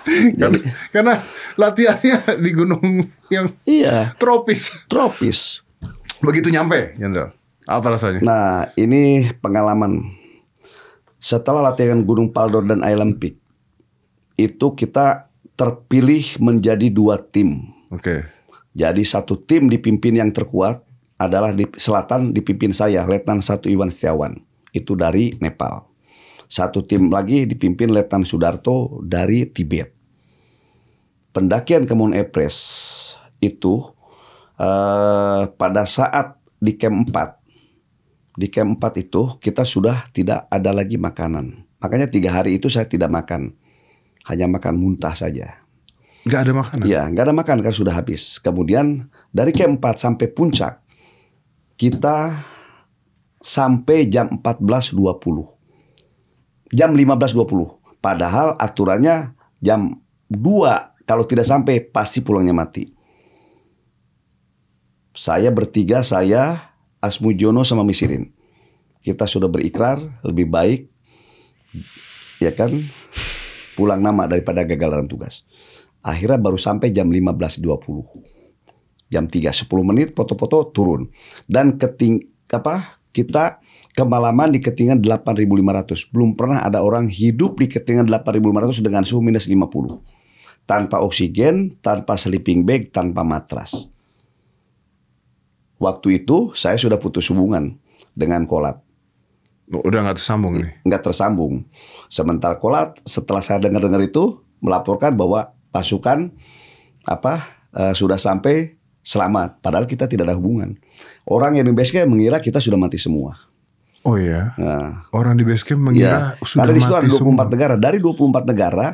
karena, iya. karena latihannya di gunung yang iya tropis tropis begitu nyampe Jendral apa rasanya nah ini pengalaman setelah latihan Gunung Paldor dan Island Peak itu kita terpilih menjadi dua tim oke okay. jadi satu tim dipimpin yang terkuat adalah di selatan dipimpin saya Letnan satu Iwan Setiawan itu dari Nepal satu tim lagi dipimpin Letnan Sudarto dari Tibet pendakian ke Mount Everest itu uh, pada saat di camp 4 di camp 4 itu kita sudah tidak ada lagi makanan makanya tiga hari itu saya tidak makan hanya makan muntah saja nggak ada makanan ya nggak ada makan kan sudah habis kemudian dari camp 4 sampai puncak kita sampai jam 14.20 jam 15.20 padahal aturannya jam 2 kalau tidak sampai pasti pulangnya mati. Saya bertiga, saya, Asmujono sama Misirin. Kita sudah berikrar lebih baik ya kan pulang nama daripada gagal dalam tugas. Akhirnya baru sampai jam 15.20. Jam 3 10 menit foto-foto turun dan keting apa kita kemalaman di ketinggian 8.500. Belum pernah ada orang hidup di ketinggian 8.500 dengan suhu minus 50 tanpa oksigen, tanpa sleeping bag, tanpa matras. Waktu itu saya sudah putus hubungan dengan Kolat. Oh, udah nggak tersambung nih? Nggak tersambung. Sementara Kolat setelah saya dengar-dengar itu melaporkan bahwa pasukan apa uh, sudah sampai selamat. Padahal kita tidak ada hubungan. Orang yang di base mengira kita sudah mati semua. Oh iya. Nah, orang di base mengira ya, sudah mati di situ ada 24 semua. negara. Dari 24 negara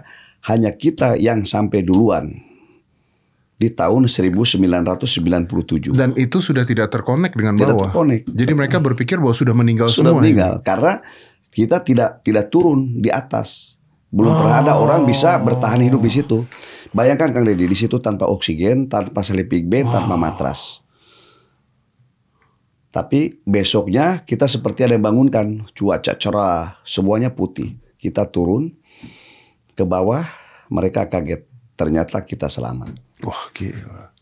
hanya kita yang sampai duluan di tahun 1997. Dan itu sudah tidak terkonek dengan tidak bawah. Terkonek. Jadi mereka berpikir bahwa sudah meninggal sudah semua. Sudah meninggal ya? karena kita tidak tidak turun di atas. Belum oh. pernah ada orang bisa oh. bertahan hidup di situ. Bayangkan Kang Deddy di situ tanpa oksigen, tanpa sleeping bag, wow. tanpa matras. Tapi besoknya kita seperti ada yang bangunkan, cuaca cerah, semuanya putih. Kita turun, ke bawah, mereka kaget. Ternyata kita selamat. Wah gila.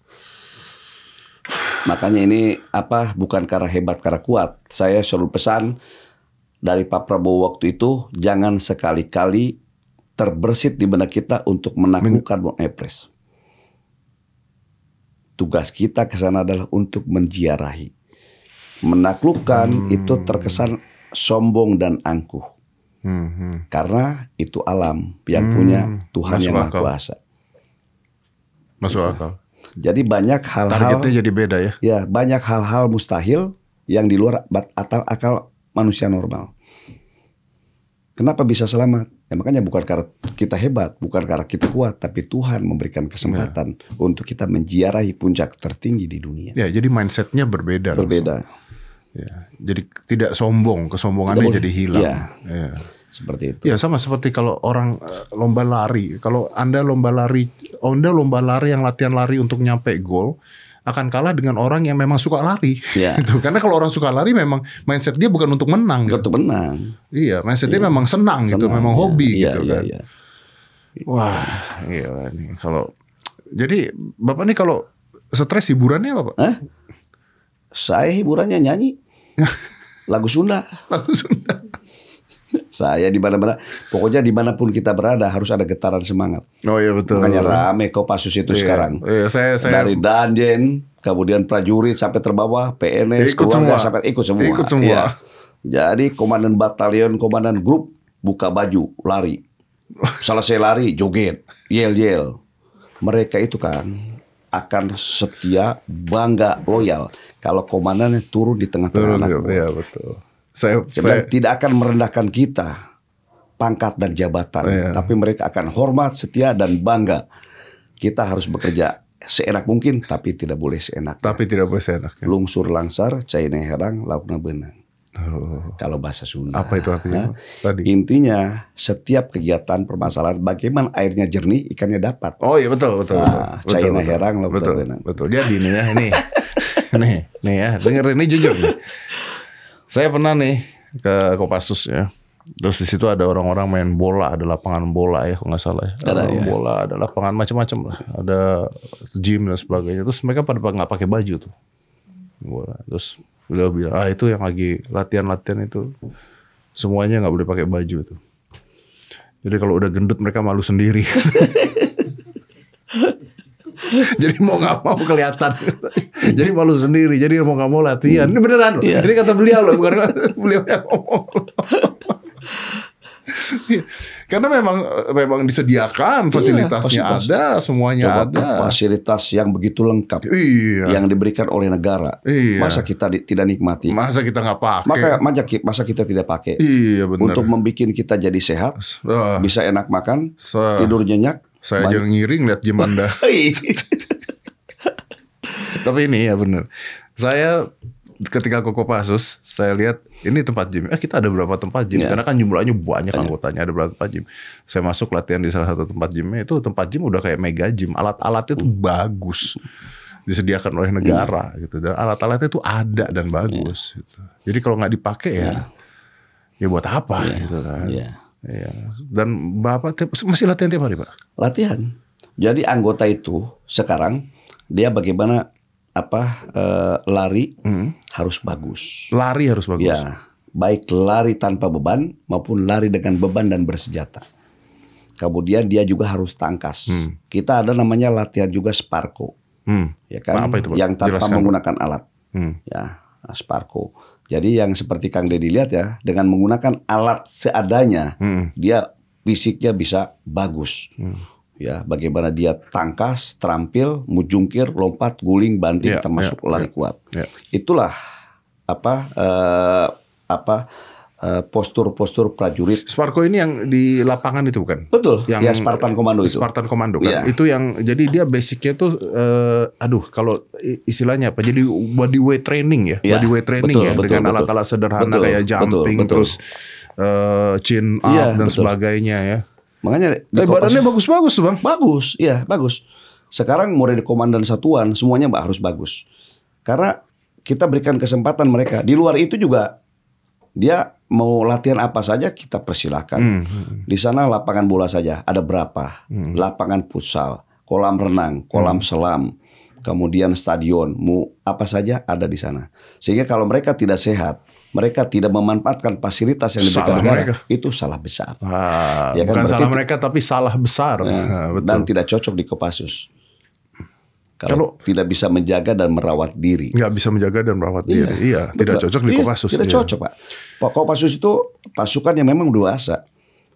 Makanya ini apa bukan karena hebat karena kuat. Saya selalu pesan dari Pak prabowo waktu itu jangan sekali-kali terbersit di benak kita untuk menaklukkan Epres. Tugas kita ke sana adalah untuk menjiarahi, Menaklukkan hmm. itu terkesan sombong dan angkuh. Hmm. Karena itu alam yang hmm. punya Tuhan Masuk yang Maha Kuasa. Masuk gitu. akal. Jadi banyak hal-hal targetnya jadi beda ya. Ya, banyak hal-hal mustahil yang di luar atau akal manusia normal. Kenapa bisa selamat? Ya makanya bukan karena kita hebat, bukan karena kita kuat, tapi Tuhan memberikan kesempatan ya. untuk kita menjiarahi puncak tertinggi di dunia. Ya, jadi mindsetnya berbeda. Berbeda. Ya, jadi tidak sombong, kesombongannya jadi hilang. Ya. Ya. Seperti itu. Ya sama seperti kalau orang eh, lomba lari. Kalau anda lomba lari, anda lomba lari yang latihan lari untuk nyampe gol, akan kalah dengan orang yang memang suka lari. Ya. gitu. Karena kalau orang suka lari memang mindset dia bukan untuk menang. gitu. menang. Iya, mindset ya. dia iya. memang senang, gitu. senang iya. Iya, gitu, memang ya. hobi ya, gitu ya, kan. Ya. Wah, iya nih kalau jadi Bapak nih kalau stres hiburannya apa, Pak? Saya hiburannya nyanyi lagu Sunda. Lagu Sunda. Saya di mana-mana, pokoknya dimanapun kita berada harus ada getaran semangat. Oh iya betul. Makanya rame pasus itu iya, sekarang. Iya, saya, saya dari danjen, kemudian prajurit sampai terbawah, PNS, ikut keluarga semua. sampai ikut semua. Ikut semua. Ya. Jadi komandan batalion, komandan grup buka baju, lari. Selesai lari, joget, yel-yel. Mereka itu kan akan setia, bangga, loyal. Kalau komandannya turun di tengah-tengah anak. Iya, betul. Saya, saya, tidak akan merendahkan kita pangkat dan jabatan, iya. tapi mereka akan hormat, setia dan bangga. Kita harus bekerja seenak mungkin, tapi tidak boleh seenak. Tapi tidak boleh seenak. Lungsur langsar, cai herang, laukna benang. Oh. Kalau bahasa Sunda. Apa itu artinya? Nah, tadi. Intinya setiap kegiatan permasalahan bagaimana airnya jernih ikannya dapat. Oh iya betul betul. Nah, betul ah, cair betul, herang loh betul. Betul. betul. Jadi nih ya ini. ini nih ya, denger ini jujur nih. Saya pernah nih ke Kopassus ya. Terus di situ ada orang-orang main bola, ada lapangan bola ya, kalau nggak salah. Ya. Ada ya. bola, ada lapangan macam-macam lah, ada gym dan sebagainya. Terus mereka pada nggak pakai baju tuh, bola. Terus beliau bilang ah itu yang lagi latihan-latihan itu semuanya nggak boleh pakai baju tuh jadi kalau udah gendut mereka malu sendiri jadi mau nggak mau kelihatan jadi malu sendiri jadi mau nggak mau latihan ini beneran loh yeah. ini kata beliau loh bukan beliau yang ngomong Karena memang eh, memang disediakan iya, fasilitasnya iya, ada, semuanya Coba ada. Fasilitas yang begitu lengkap iya. yang diberikan oleh negara. Iya. Masa kita di, tidak nikmati? Masa kita nggak pakai? Maka masa, masa kita tidak pakai? Iya benar. Untuk membuat kita jadi sehat, uh, bisa enak makan, eh. tidur nyenyak. Saya aja ngiring lihat jemanda. Iya. Tapi ini ya benar. Saya ketika Koko Pasus, saya lihat ini tempat gym. Eh kita ada berapa tempat gym? Yeah. Karena kan jumlahnya banyak iya. anggotanya, ada berapa tempat gym. Saya masuk latihan di salah satu tempat gymnya itu tempat gym udah kayak mega gym. Alat-alatnya tuh hmm. bagus disediakan oleh negara hmm. gitu dan alat-alatnya itu ada dan iya. bagus. Yeah. Gitu. Jadi kalau nggak dipakai ya, yeah. ya buat apa yeah. gitu kan? Yeah. Ya. Iya. Dan bapak masih latihan tiap hari pak? Latihan. Jadi anggota itu sekarang dia bagaimana apa uh, lari hmm. harus bagus. Lari harus bagus. Ya, baik lari tanpa beban maupun lari dengan beban dan bersenjata. Kemudian dia juga harus tangkas. Hmm. Kita ada namanya latihan juga sparko. Hmm. Ya kan? apa itu, Yang tanpa Jelaskan. menggunakan alat. Hmm. Ya, sparko. Jadi yang seperti Kang Deddy lihat ya, dengan menggunakan alat seadanya, hmm. dia fisiknya bisa bagus. Hmm ya bagaimana dia tangkas, terampil, mujungkir, lompat, guling, banting yeah, termasuk yeah, lari yeah, kuat. Yeah. Itulah apa uh, apa eh, postur-postur uh, prajurit. Sparko ini yang di lapangan itu bukan? Betul. Ya, yang ya Spartan Komando itu. Spartan Komando kan. Yeah. Itu yang jadi dia basicnya tuh uh, aduh kalau istilahnya apa? Jadi body weight training ya. yeah. Body weight training betul, ya betul, dengan alat-alat sederhana betul, kayak jumping betul, betul. terus uh, chin up ya, dan betul. sebagainya ya. Makanya badannya bagus-bagus tuh bang. Bagus, iya bagus. Sekarang mulai di komandan satuan semuanya mbak harus bagus. Karena kita berikan kesempatan mereka. Di luar itu juga dia mau latihan apa saja kita persilahkan. Hmm, hmm, hmm. Di sana lapangan bola saja ada berapa? Hmm. Lapangan futsal, kolam renang, kolam hmm. selam, kemudian stadion, mu apa saja ada di sana. Sehingga kalau mereka tidak sehat, mereka tidak memanfaatkan fasilitas yang diberikan salah mereka. itu salah besar. Ah, ya kan? Bukan Berarti salah mereka tapi salah besar. Ya, betul. Dan tidak cocok di Kopassus. Kalau, Kalau tidak bisa menjaga dan merawat diri. Nggak bisa menjaga dan merawat iya, diri. Iya, betul. tidak cocok di iya, Kopassus. Tidak iya. cocok, Pak. Kopassus itu pasukan yang memang dewasa,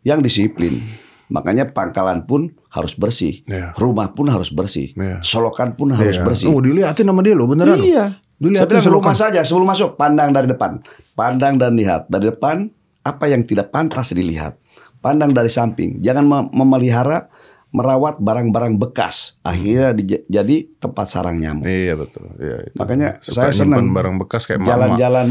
yang disiplin. Makanya pangkalan pun harus bersih, yeah. rumah pun harus bersih, yeah. solokan pun harus iya. bersih. Oh dilihatin nama dia loh beneran. Iya. Lu lihat saya bilang rumah saja sebelum masuk pandang dari depan, pandang dan lihat dari depan apa yang tidak pantas dilihat, pandang dari samping. Jangan memelihara merawat barang-barang bekas akhirnya jadi tempat sarang nyamuk. Iya betul. Iya, itu. Makanya Suka saya senang barang bekas kayak jalan-jalan,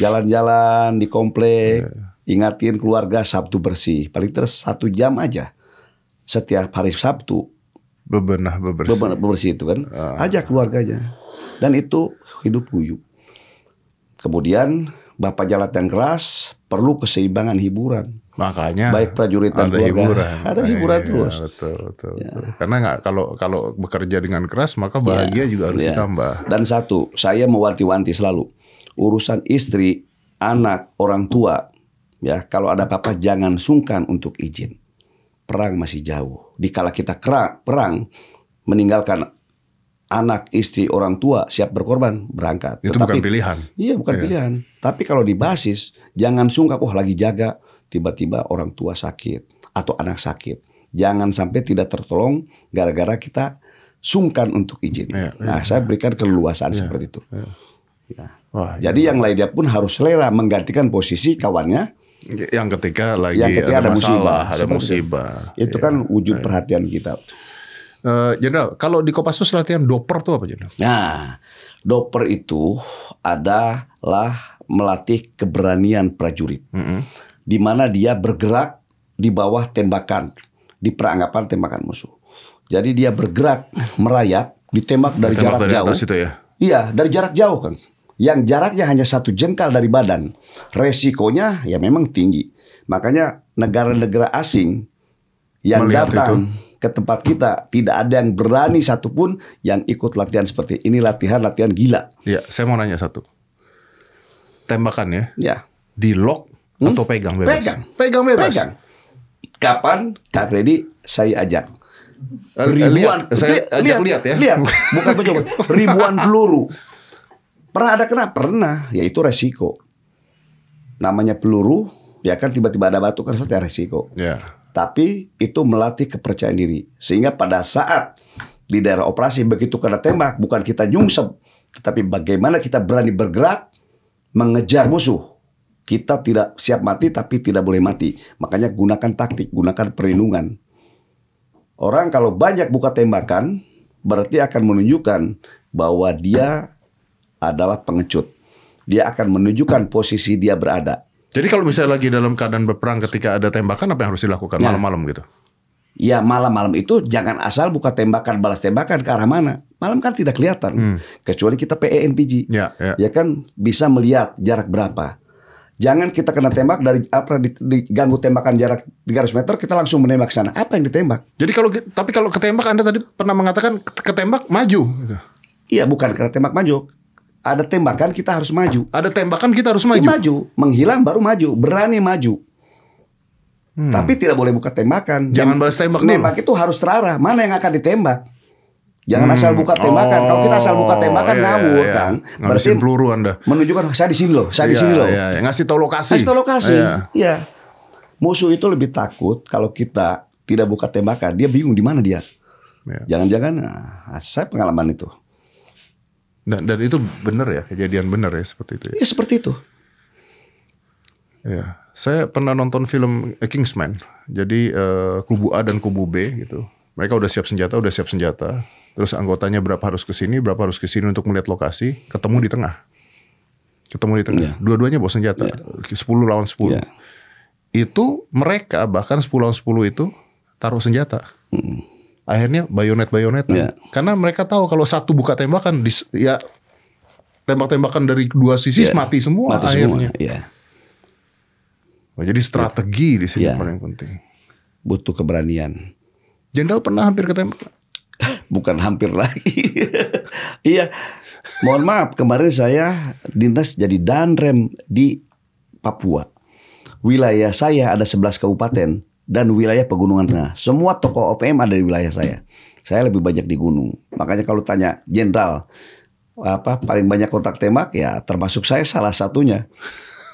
jalan-jalan di komplek, iya. ingatin keluarga Sabtu bersih. Paling terus satu jam aja setiap hari Sabtu. Bebenah bebersih. Bebenah bebersih itu kan. Uh. Ajak keluarganya dan itu hidup guyup. Kemudian Bapak Jalat yang Keras perlu keseimbangan hiburan. Makanya baik prajurit dan ada hiburan, ada hiburan iya, terus. Betul, betul, ya. betul. Karena nggak kalau kalau bekerja dengan keras maka ya, bahagia ya, juga harus ya. ditambah. Dan satu, saya mewanti-wanti selalu urusan istri, anak, orang tua, ya kalau ada apa-apa jangan sungkan untuk izin. Perang masih jauh. Dikala kita kerak perang, meninggalkan anak, istri, orang tua siap berkorban berangkat. Itu Tetapi, bukan pilihan. Iya, bukan iya. pilihan. Tapi kalau di basis jangan sungkan, wah oh, lagi jaga tiba-tiba orang tua sakit atau anak sakit. Jangan sampai tidak tertolong gara-gara kita sungkan untuk izin. iya, iya. nah, iya. saya berikan keleluasaan iya, seperti itu. Iya. Ya. Wah, Jadi yang lainnya pun harus selera menggantikan posisi kawannya yang ketika lagi yang ketika ada, ada masalah, musibah, ada musibah. Itu, itu kan wujud perhatian kita. Eh, Jenderal, uh, kalau di Kopassus latihan doper tuh apa Jenderal? Nah, doper itu adalah melatih keberanian prajurit. Mm -hmm. Di mana dia bergerak di bawah tembakan, di peranggapan tembakan musuh. Jadi dia bergerak merayap, ditembak dari ditembak jarak dari jauh. itu ya? Iya, dari jarak jauh kan. Yang jaraknya hanya satu jengkal dari badan. Resikonya ya memang tinggi. Makanya negara-negara asing yang Melihat datang itu ke tempat kita tidak ada yang berani satupun yang ikut latihan seperti ini latihan latihan gila. Iya, saya mau nanya satu. Tembakan ya? Ya. Di lock hmm? atau pegang bebas? Pegang, pegang bebas. Pegang. Kapan Kak Redi saya ajak? Eh, eh, ribuan, lihat, saya ajak lihat, lihat ya. Lihat, bukan mencoba. ribuan peluru. Pernah ada kena? Pernah. Ya itu resiko. Namanya peluru, ya kan tiba-tiba ada batu kan suatu resiko. Yeah tapi itu melatih kepercayaan diri. Sehingga pada saat di daerah operasi begitu kena tembak, bukan kita nyungsep, tetapi bagaimana kita berani bergerak mengejar musuh. Kita tidak siap mati tapi tidak boleh mati. Makanya gunakan taktik, gunakan perlindungan. Orang kalau banyak buka tembakan berarti akan menunjukkan bahwa dia adalah pengecut. Dia akan menunjukkan posisi dia berada jadi kalau misalnya lagi dalam keadaan berperang ketika ada tembakan apa yang harus dilakukan malam ya. malam-malam gitu? Ya malam-malam itu jangan asal buka tembakan balas tembakan ke arah mana. Malam kan tidak kelihatan. Hmm. Kecuali kita PENPG. Ya, ya. ya kan bisa melihat jarak berapa. Jangan kita kena tembak dari apa diganggu tembakan jarak 300 meter kita langsung menembak sana. Apa yang ditembak? Jadi kalau tapi kalau ketembak Anda tadi pernah mengatakan ketembak maju. Iya bukan karena tembak maju ada tembakan kita harus maju. Ada tembakan kita harus maju. Maju, menghilang baru maju, berani maju. Hmm. Tapi tidak boleh buka tembakan. Jangan balas tembak. dulu. Tembak itu harus terarah. Mana yang akan ditembak? Jangan hmm. asal buka tembakan. Oh, Kalau kita asal buka oh, tembakan iya, iya, ngawur, iya. Kang. Berarti peluru Anda. Menunjukkan saya di sini loh, saya iya, di sini loh. Iya, iya. Ngasih tahu lokasi. Ngasih tahu lokasi. Iya. iya. Musuh itu lebih takut kalau kita tidak buka tembakan, dia bingung di mana dia. Iya. Jangan-jangan, iya. nah, saya pengalaman itu. Dan, dan itu benar ya kejadian benar ya seperti itu. Ya? Iya ya seperti itu. Ya, saya pernah nonton film Kingsman. Jadi uh, kubu A dan kubu B gitu. Mereka udah siap senjata, udah siap senjata. Terus anggotanya berapa harus ke sini, berapa harus ke sini untuk melihat lokasi, ketemu di tengah. Ketemu di tengah. Yeah. Dua-duanya bawa senjata. Yeah. Iya. 10 lawan 10. Yeah. Iya. Itu mereka bahkan 10 lawan 10 itu taruh senjata. Mm akhirnya bayonet bayonet, yeah. karena mereka tahu kalau satu buka tembakan dis, ya tembak-tembakan dari dua sisi yeah. mati semua mati akhirnya. Semua. Iya. Yeah. Oh, jadi strategi yeah. di sini yeah. paling penting. Butuh keberanian. Jenderal pernah hampir ketembak? Bukan hampir lagi. iya. Mohon maaf, kemarin saya dinas jadi danrem di Papua. Wilayah saya ada 11 kabupaten dan wilayah pegunungan tengah. Semua tokoh OPM ada di wilayah saya. Saya lebih banyak di gunung. Makanya kalau tanya jenderal apa paling banyak kontak tembak ya termasuk saya salah satunya.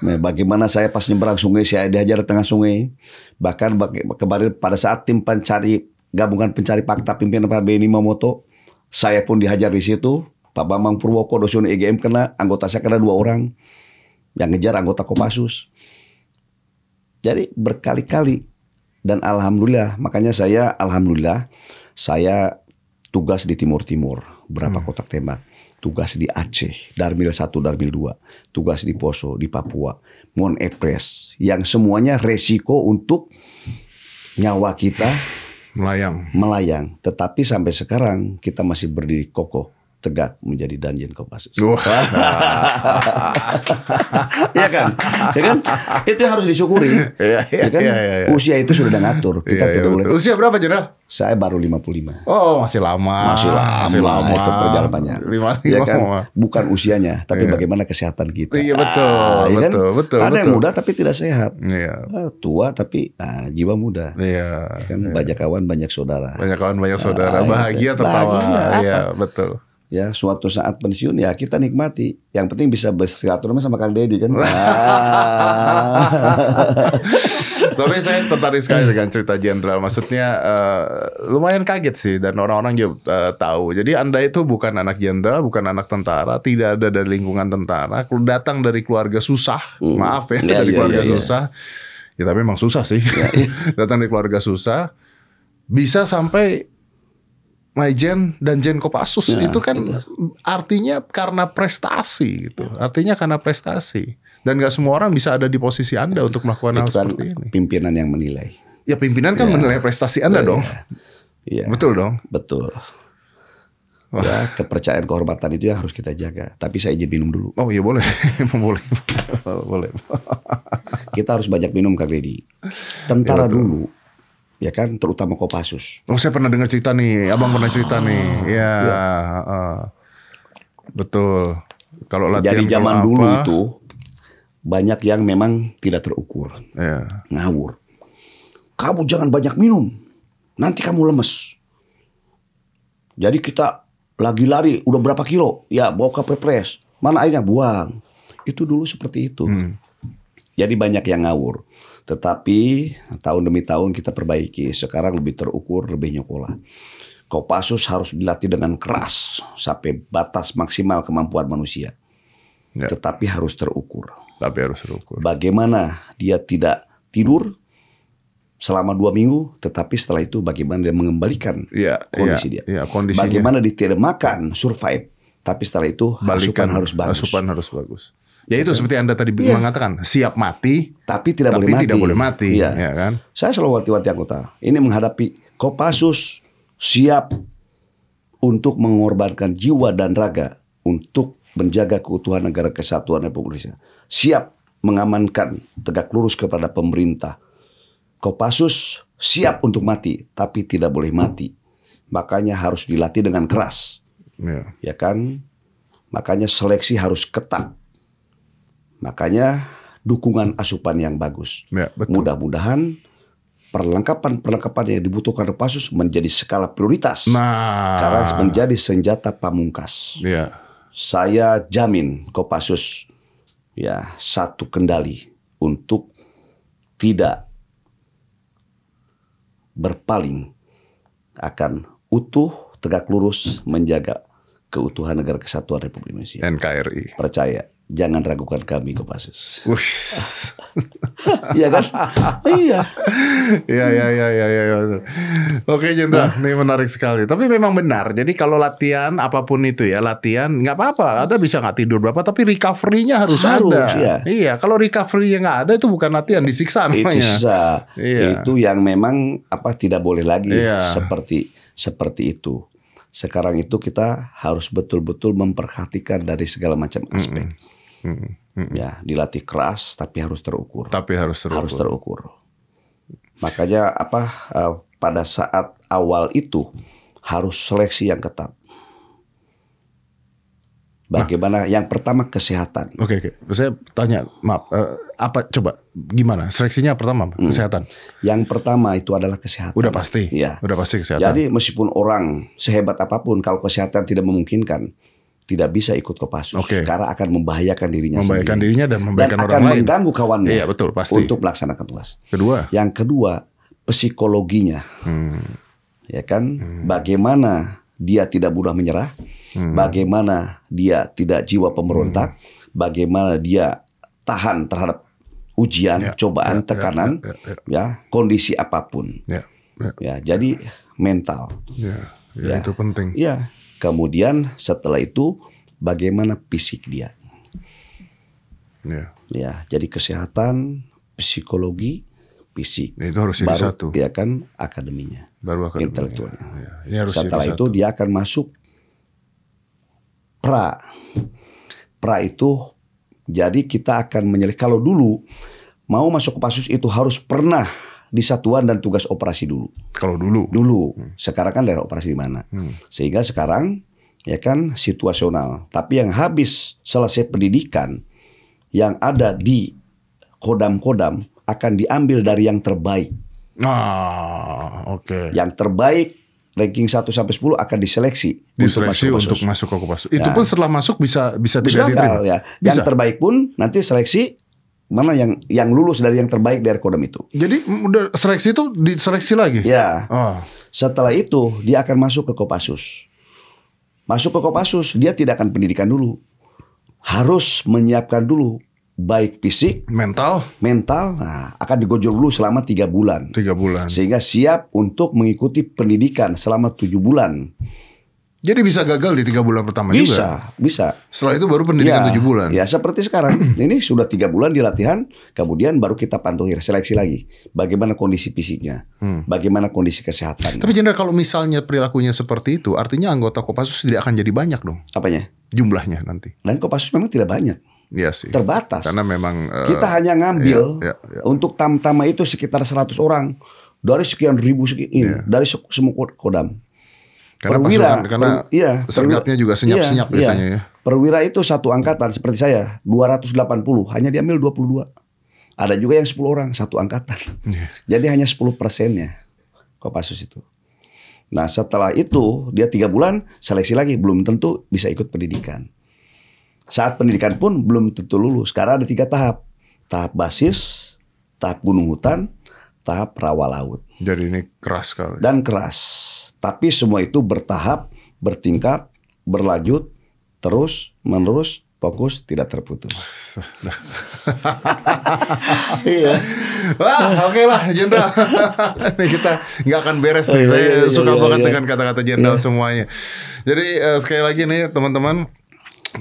Nah, bagaimana saya pas nyebrang sungai saya dihajar di tengah sungai. Bahkan kemarin pada saat tim pencari gabungan pencari fakta pimpinan Pak Beni Mamoto, saya pun dihajar di situ. Pak Bambang Purwoko dosen IGM kena, anggota saya kena dua orang yang ngejar anggota Kopassus. Jadi berkali-kali dan alhamdulillah makanya saya alhamdulillah saya tugas di Timur Timur berapa hmm. kotak tembak tugas di Aceh, Darmil 1, Darmil 2, tugas di Poso, di Papua, Mon Epres, yang semuanya resiko untuk nyawa kita melayang. Melayang. Tetapi sampai sekarang kita masih berdiri kokoh. Tegak menjadi Danjen Kopassus. Iya kan? Ya kan? Itu yang harus disyukuri. Iya, iya ya kan? Ya, ya, ya. Usia itu sudah ngatur. Kita ya, tidak boleh. Usia berapa, Jenderal? Saya baru 55. Oh, masih lama. Masih lama. Masih lama. Itu perjalanan Iya Lima, lima, iya kan? Bukan usianya, tapi bagaimana kesehatan kita. Iya, betul. Ah, ya kan? betul, betul. Ada yang muda tapi tidak sehat. Iya. Nah, tua tapi nah, jiwa muda. Iya. Kan banyak kawan, banyak saudara. Banyak kawan, banyak ah, saudara. bahagia, kan? tertawa. Iya betul ya suatu saat pensiun ya kita nikmati yang penting bisa bersilaturahmi sama Kang Deddy kan tapi saya tertarik sekali hmm. dengan cerita jenderal maksudnya uh, lumayan kaget sih dan orang-orang juga uh, tahu jadi anda itu bukan anak jenderal bukan anak tentara tidak ada dari lingkungan tentara datang dari keluarga susah hmm. maaf ya, ya dari ya, keluarga ya, ya. susah ya tapi memang susah sih ya, ya. datang dari keluarga susah bisa sampai Maijen dan Jen Kopassus ya, itu kan itu. artinya karena prestasi gitu. Ya. Artinya karena prestasi. Dan gak semua orang bisa ada di posisi Anda untuk melakukan itu hal kan seperti ini. Pimpinan yang menilai. Ya pimpinan kan ya. menilai prestasi Anda ya, dong. Iya. Ya. Betul dong. Betul. Wah. Ya, kepercayaan kehormatan itu yang harus kita jaga. Tapi saya izin minum dulu. Oh iya boleh, boleh, boleh. kita harus banyak minum Kak Deddy. Tentara ya, dulu ya kan terutama Kopassus. Oh saya pernah dengar cerita nih, abang pernah cerita nih, ya, ya. betul. Kalau latihan jadi zaman dulu apa, itu banyak yang memang tidak terukur, ya. ngawur. Kamu jangan banyak minum, nanti kamu lemes. Jadi kita lagi lari, udah berapa kilo? Ya bawa ke pepres. Mana airnya buang. Itu dulu seperti itu. Hmm. Jadi banyak yang ngawur. Tetapi tahun demi tahun kita perbaiki. Sekarang lebih terukur, lebih nyokola. Kopassus harus dilatih dengan keras sampai batas maksimal kemampuan manusia. Ya. Tetapi harus terukur. Tapi harus terukur. Bagaimana dia tidak tidur selama dua minggu, tetapi setelah itu bagaimana dia mengembalikan ya, kondisi ya, dia. Ya, kondisinya. Bagaimana dia tidak makan, survive. Tapi setelah itu Balikan, asupan harus bagus. Asupan harus bagus. Ya itu gitu kan? seperti Anda tadi ya. mengatakan, siap mati tapi tidak tapi boleh mati. tidak boleh mati, ya. ya kan? Saya selalu wati-wati anggota. Ini menghadapi Kopassus siap untuk mengorbankan jiwa dan raga untuk menjaga keutuhan negara kesatuan Republik Indonesia. Siap mengamankan tegak lurus kepada pemerintah. Kopassus siap untuk mati, tapi tidak boleh mati. Makanya harus dilatih dengan keras, ya, ya kan? Makanya seleksi harus ketat. Makanya dukungan asupan yang bagus. Ya, Mudah-mudahan perlengkapan-perlengkapan yang dibutuhkan Pasus menjadi skala prioritas. Nah. Karena menjadi senjata pamungkas. Ya. Saya jamin Kopassus ya satu kendali untuk tidak berpaling akan utuh tegak lurus menjaga keutuhan negara kesatuan Republik Indonesia. NKRI. Percaya jangan ragukan kami Kopassus. Iya kan? Iya. iya. Iya iya iya iya iya. Oke Jendra, nah. ini menarik sekali. Tapi memang benar. Jadi kalau latihan apapun itu ya, latihan nggak apa-apa. Ada bisa nggak tidur berapa, tapi recovery-nya harus, harus ada. Ya. Iya, kalau recovery-nya nggak ada itu bukan latihan, disiksa namanya. Itu bisa. Iya. Itu yang memang apa tidak boleh lagi iya. seperti seperti itu. Sekarang itu kita harus betul-betul memperhatikan dari segala macam aspek. Mm -hmm Hmm. Hmm. Ya, dilatih keras tapi harus terukur. Tapi harus terukur. Harus terukur. Makanya apa uh, pada saat awal itu harus seleksi yang ketat. Bagaimana? Nah. Yang pertama kesehatan. Oke, okay, oke. Okay. Saya tanya, maaf, uh, apa coba gimana? Seleksinya pertama hmm. kesehatan. Yang pertama itu adalah kesehatan. Udah pasti. Ya. Udah pasti kesehatan. Jadi meskipun orang sehebat apapun kalau kesehatan tidak memungkinkan, tidak bisa ikut ke Pasus okay. karena akan membahayakan dirinya membahayakan sendiri. dirinya dan membahayakan dan orang akan lain. mengganggu kawannya. Iya, betul, pasti. untuk melaksanakan tugas. Kedua. Yang kedua, psikologinya. Hmm. Ya kan? Hmm. Bagaimana dia tidak mudah menyerah? Hmm. Bagaimana dia tidak jiwa pemberontak? Hmm. Bagaimana dia tahan terhadap ujian, ya, cobaan, ya, ya tekanan, ya, ya, ya. ya, kondisi apapun. Ya, ya. ya jadi mental. Ya, ya, ya. itu penting. Ya. Kemudian setelah itu bagaimana fisik dia. Yeah. Ya, jadi kesehatan, psikologi, fisik. Ya, itu harus satu. Ya kan akademinya. Baru akademinya. Intelektualnya. Ya, ini harus setelah itu satu. dia akan masuk pra. Pra itu jadi kita akan menyelesaikan kalau dulu mau masuk ke pasus itu harus pernah di satuan dan tugas operasi dulu. Kalau dulu. Dulu. Hmm. Sekarang kan daerah operasi di mana? Hmm. Sehingga sekarang ya kan situasional. Tapi yang habis selesai pendidikan yang ada di kodam-kodam akan diambil dari yang terbaik. Ah, oke. Okay. Yang terbaik ranking 1 sampai sepuluh akan diseleksi, diseleksi untuk masuk ke Kopassus. Itu ya. pun setelah masuk bisa bisa tidak diterima. Ya. Yang terbaik pun nanti seleksi mana yang yang lulus dari yang terbaik dari Kodam itu. Jadi udah seleksi itu diseleksi lagi? Ya. Oh. Setelah itu dia akan masuk ke Kopassus. Masuk ke Kopassus dia tidak akan pendidikan dulu. Harus menyiapkan dulu baik fisik, mental, mental. Nah, akan digojol dulu selama tiga bulan. Tiga bulan. Sehingga siap untuk mengikuti pendidikan selama tujuh bulan. Jadi bisa gagal di tiga bulan pertama bisa, juga. Bisa, bisa. Setelah itu baru pendidikan ya, tujuh ya, bulan. Ya seperti sekarang. ini sudah tiga bulan di latihan, kemudian baru kita pantuhir ya, seleksi lagi. Bagaimana kondisi fisiknya, hmm. bagaimana kondisi kesehatan. Tapi Jenderal kalau misalnya perilakunya seperti itu, artinya anggota Kopassus tidak akan jadi banyak dong. Apanya? Jumlahnya nanti. Dan Kopassus memang tidak banyak. Iya sih. Terbatas. Karena memang uh, kita hanya ngambil ya, ya, ya. untuk tam-tama itu sekitar 100 orang dari sekian ribu sekian, ya. dari semua kodam. Karena perwira, pasukan, karena per, iya, sergapnya perwira, juga senyap-senyap iya, iya. biasanya iya. ya. Perwira itu satu angkatan seperti saya, 280, hanya diambil 22. Ada juga yang 10 orang, satu angkatan. Yeah. Jadi hanya 10 persennya Kopassus itu. Nah setelah itu dia tiga bulan seleksi lagi, belum tentu bisa ikut pendidikan. Saat pendidikan pun belum tentu lulus, Sekarang ada tiga tahap. Tahap basis, tahap gunung hutan, tahap rawa laut. Jadi ini keras sekali. Dan keras tapi semua itu bertahap, bertingkat, berlanjut, terus menerus fokus tidak terputus. iya. Wah, oke okay lah, Jenderal. Ini kita nggak akan beres nih. Iya, Saya iya, iya, suka banget iya. dengan kata-kata Jenderal iya. semuanya. Jadi uh, sekali lagi nih teman-teman,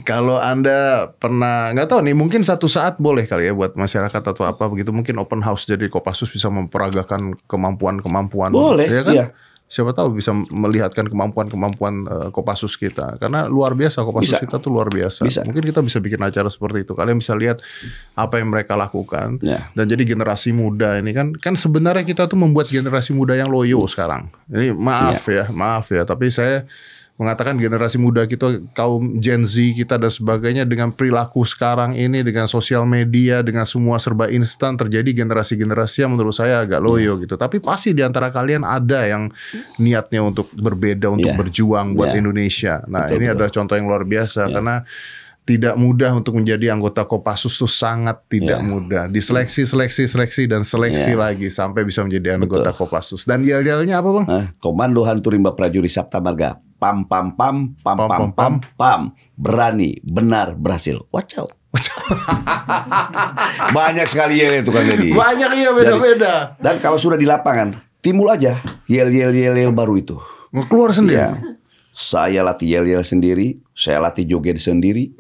kalau anda pernah nggak tahu nih mungkin satu saat boleh kali ya buat masyarakat atau apa begitu mungkin open house jadi Kopassus bisa memperagakan kemampuan-kemampuan. Boleh, ya kan? Iya siapa tahu bisa melihatkan kemampuan-kemampuan uh, Kopassus kita karena luar biasa Kopassus bisa. kita tuh luar biasa. Bisa. Mungkin kita bisa bikin acara seperti itu. Kalian bisa lihat apa yang mereka lakukan ya. dan jadi generasi muda ini kan kan sebenarnya kita tuh membuat generasi muda yang loyo sekarang. Ini maaf ya, ya maaf ya, tapi saya mengatakan generasi muda kita, kaum Gen Z kita dan sebagainya dengan perilaku sekarang ini dengan sosial media, dengan semua serba instan terjadi generasi-generasi yang menurut saya agak loyo yeah. gitu. Tapi pasti di antara kalian ada yang niatnya untuk berbeda, untuk yeah. berjuang buat yeah. Indonesia. Nah, betul, ini betul. adalah contoh yang luar biasa yeah. karena tidak mudah untuk menjadi anggota Kopassus itu sangat tidak yeah. mudah. Diseleksi, seleksi, seleksi dan seleksi yeah. lagi sampai bisa menjadi anggota Betul. Kopassus. Dan yel-yelnya apa, Bang? Komando Hantu Rimba Prajurit Sabta Marga pam pam pam pam pam pam pam, pam. berani benar berhasil watch out banyak sekali yel itu kan jadi banyak ya beda-beda dan kalau sudah di lapangan timbul aja yel yel yel yel baru itu keluar sendiri ya. saya latih yel yel sendiri saya latih joget sendiri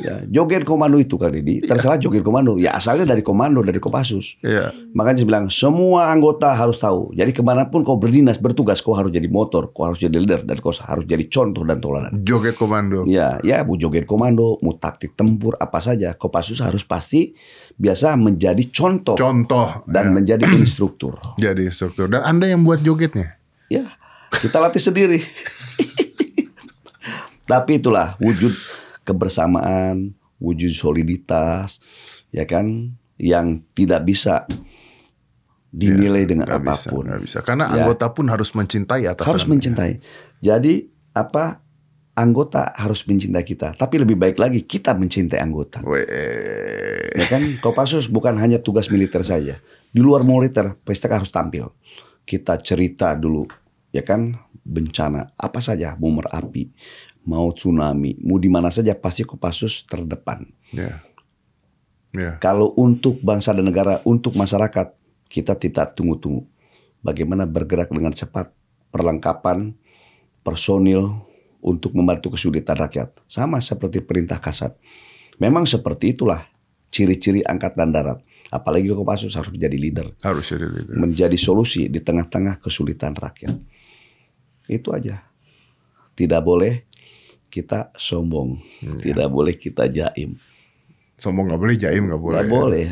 Ya, joget komando itu kan ini iya. terserah joget komando. Ya asalnya dari komando dari Kopassus. Ya. Makanya saya bilang semua anggota harus tahu. Jadi kemanapun kau berdinas bertugas kau harus jadi motor, kau harus jadi leader dan kau harus jadi contoh dan teladan. Joget komando. Ya, ya bu joget komando, mu taktik tempur apa saja. Kopassus harus pasti biasa menjadi contoh. Contoh. Dan ya. menjadi instruktur. Jadi instruktur. Dan anda yang buat jogetnya? Ya, kita latih sendiri. Tapi itulah wujud kebersamaan, wujud soliditas, ya kan, yang tidak bisa dinilai ya, dengan gak apapun. Bisa, gak bisa. Karena ya. anggota pun harus mencintai atas harus mencintai. Jadi apa anggota harus mencintai kita, tapi lebih baik lagi kita mencintai anggota. Wee. Ya kan, Kopassus bukan hanya tugas militer saja. Di luar militer, Pestek harus tampil. Kita cerita dulu, ya kan, bencana apa saja, bumer api, mau tsunami, mau di mana saja pasti Kopassus terdepan. Yeah. Yeah. Kalau untuk bangsa dan negara, untuk masyarakat, kita tidak tunggu-tunggu. Bagaimana bergerak dengan cepat, perlengkapan, personil untuk membantu kesulitan rakyat. Sama seperti perintah kasat. Memang seperti itulah ciri-ciri angkatan darat. Apalagi Kopassus harus menjadi leader. Harus jadi leader. Menjadi solusi di tengah-tengah kesulitan rakyat. Itu aja. Tidak boleh kita sombong, hmm. tidak boleh kita jaim. Sombong nggak boleh, jaim nggak boleh. Nggak ya. boleh.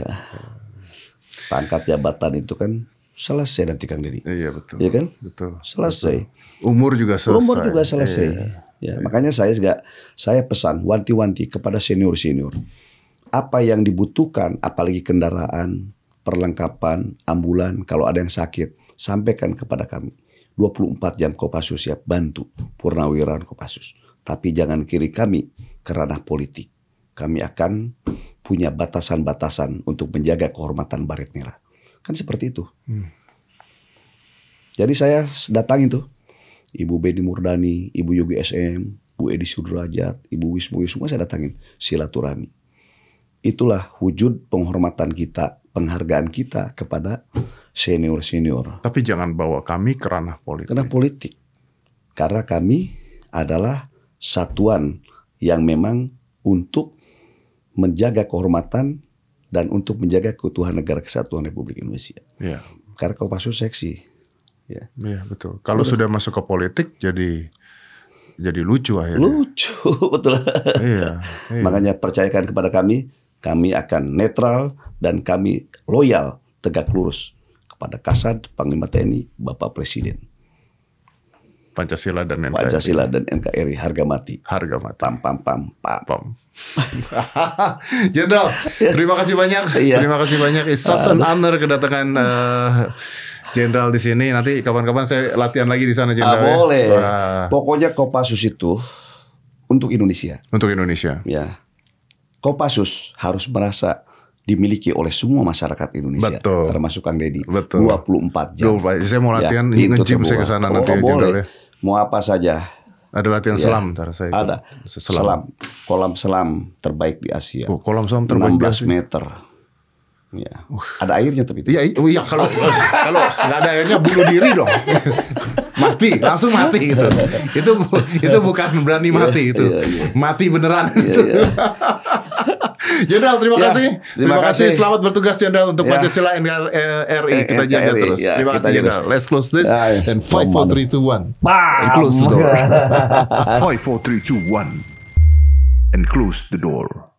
Pangkat ah. jabatan itu kan selesai nanti Kang Deddy. Iya betul. Iya kan? Betul. Selesai. Betul. Umur juga selesai. Umur juga selesai. Iya. Ya, makanya saya juga saya pesan wanti-wanti kepada senior-senior. Apa yang dibutuhkan apalagi kendaraan, perlengkapan, ambulan kalau ada yang sakit sampaikan kepada kami. 24 jam Kopassus siap bantu Purnawirawan Kopassus tapi jangan kiri kami ke ranah politik. Kami akan punya batasan-batasan untuk menjaga kehormatan Baret Merah. Kan seperti itu. Hmm. Jadi saya datang itu, Ibu Beni Murdani, Ibu Yogi SM, Bu Edi Sudrajat, Ibu Wismu, ya semua saya datangin silaturahmi. Itulah wujud penghormatan kita, penghargaan kita kepada senior-senior. Tapi jangan bawa kami ke ranah politik. Karena politik. Karena kami adalah satuan yang memang untuk menjaga kehormatan dan untuk menjaga keutuhan negara kesatuan Republik Indonesia. Ya. Karena kalau masuk seksi. Ya. ya betul. Kalau sudah masuk ke politik jadi jadi lucu akhirnya. Lucu betul. Iya, iya. Makanya percayakan kepada kami, kami akan netral dan kami loyal tegak lurus kepada Kasad Panglima TNI Bapak Presiden. Pancasila dan NKRI. Pancasila dan NKRI harga mati. Harga mati. Pam pam pam pam. pam. Jenderal, terima kasih banyak. Iya. Terima kasih banyak. It's such an honor kedatangan eh, Jenderal uh, di sini. Nanti kapan-kapan saya latihan lagi di sana ah, Jenderal. Ah, boleh. Ya. Pokoknya Kopassus itu untuk Indonesia. Untuk Indonesia. Ya. Kopassus harus merasa dimiliki oleh semua masyarakat Indonesia Betul. termasuk Kang Deddy Betul. 24 jam. Saya mau ya, latihan ya, nge-gym saya ke sana oh, nanti oh, boleh. Ya. Mau apa saja. Ada latihan ya. selam ntar saya. Ada. Selam. selam. Kolam selam terbaik di Asia. Oh, kolam selam terbaik 16 di Asia. meter. Ya. Uh. Ada airnya tapi itu. Iya, oh iya kalau kalau nggak ada airnya bunuh diri dong. mati, langsung mati gitu. itu. itu itu bukan berani mati iya, itu. Iya, iya. Mati beneran itu. Jenderal, terima ya, kasih. Terima, terima kasih. kasih. Selamat bertugas Jenderal untuk ya. Pancasila NKRI eh, eh, Kita jaga terus. Ya, terima kasih Jenderal. Let's close this. Ya, ya. And 5 4 3 2 1. Bam. And close the door. 5 4 3 2 1. And close the door.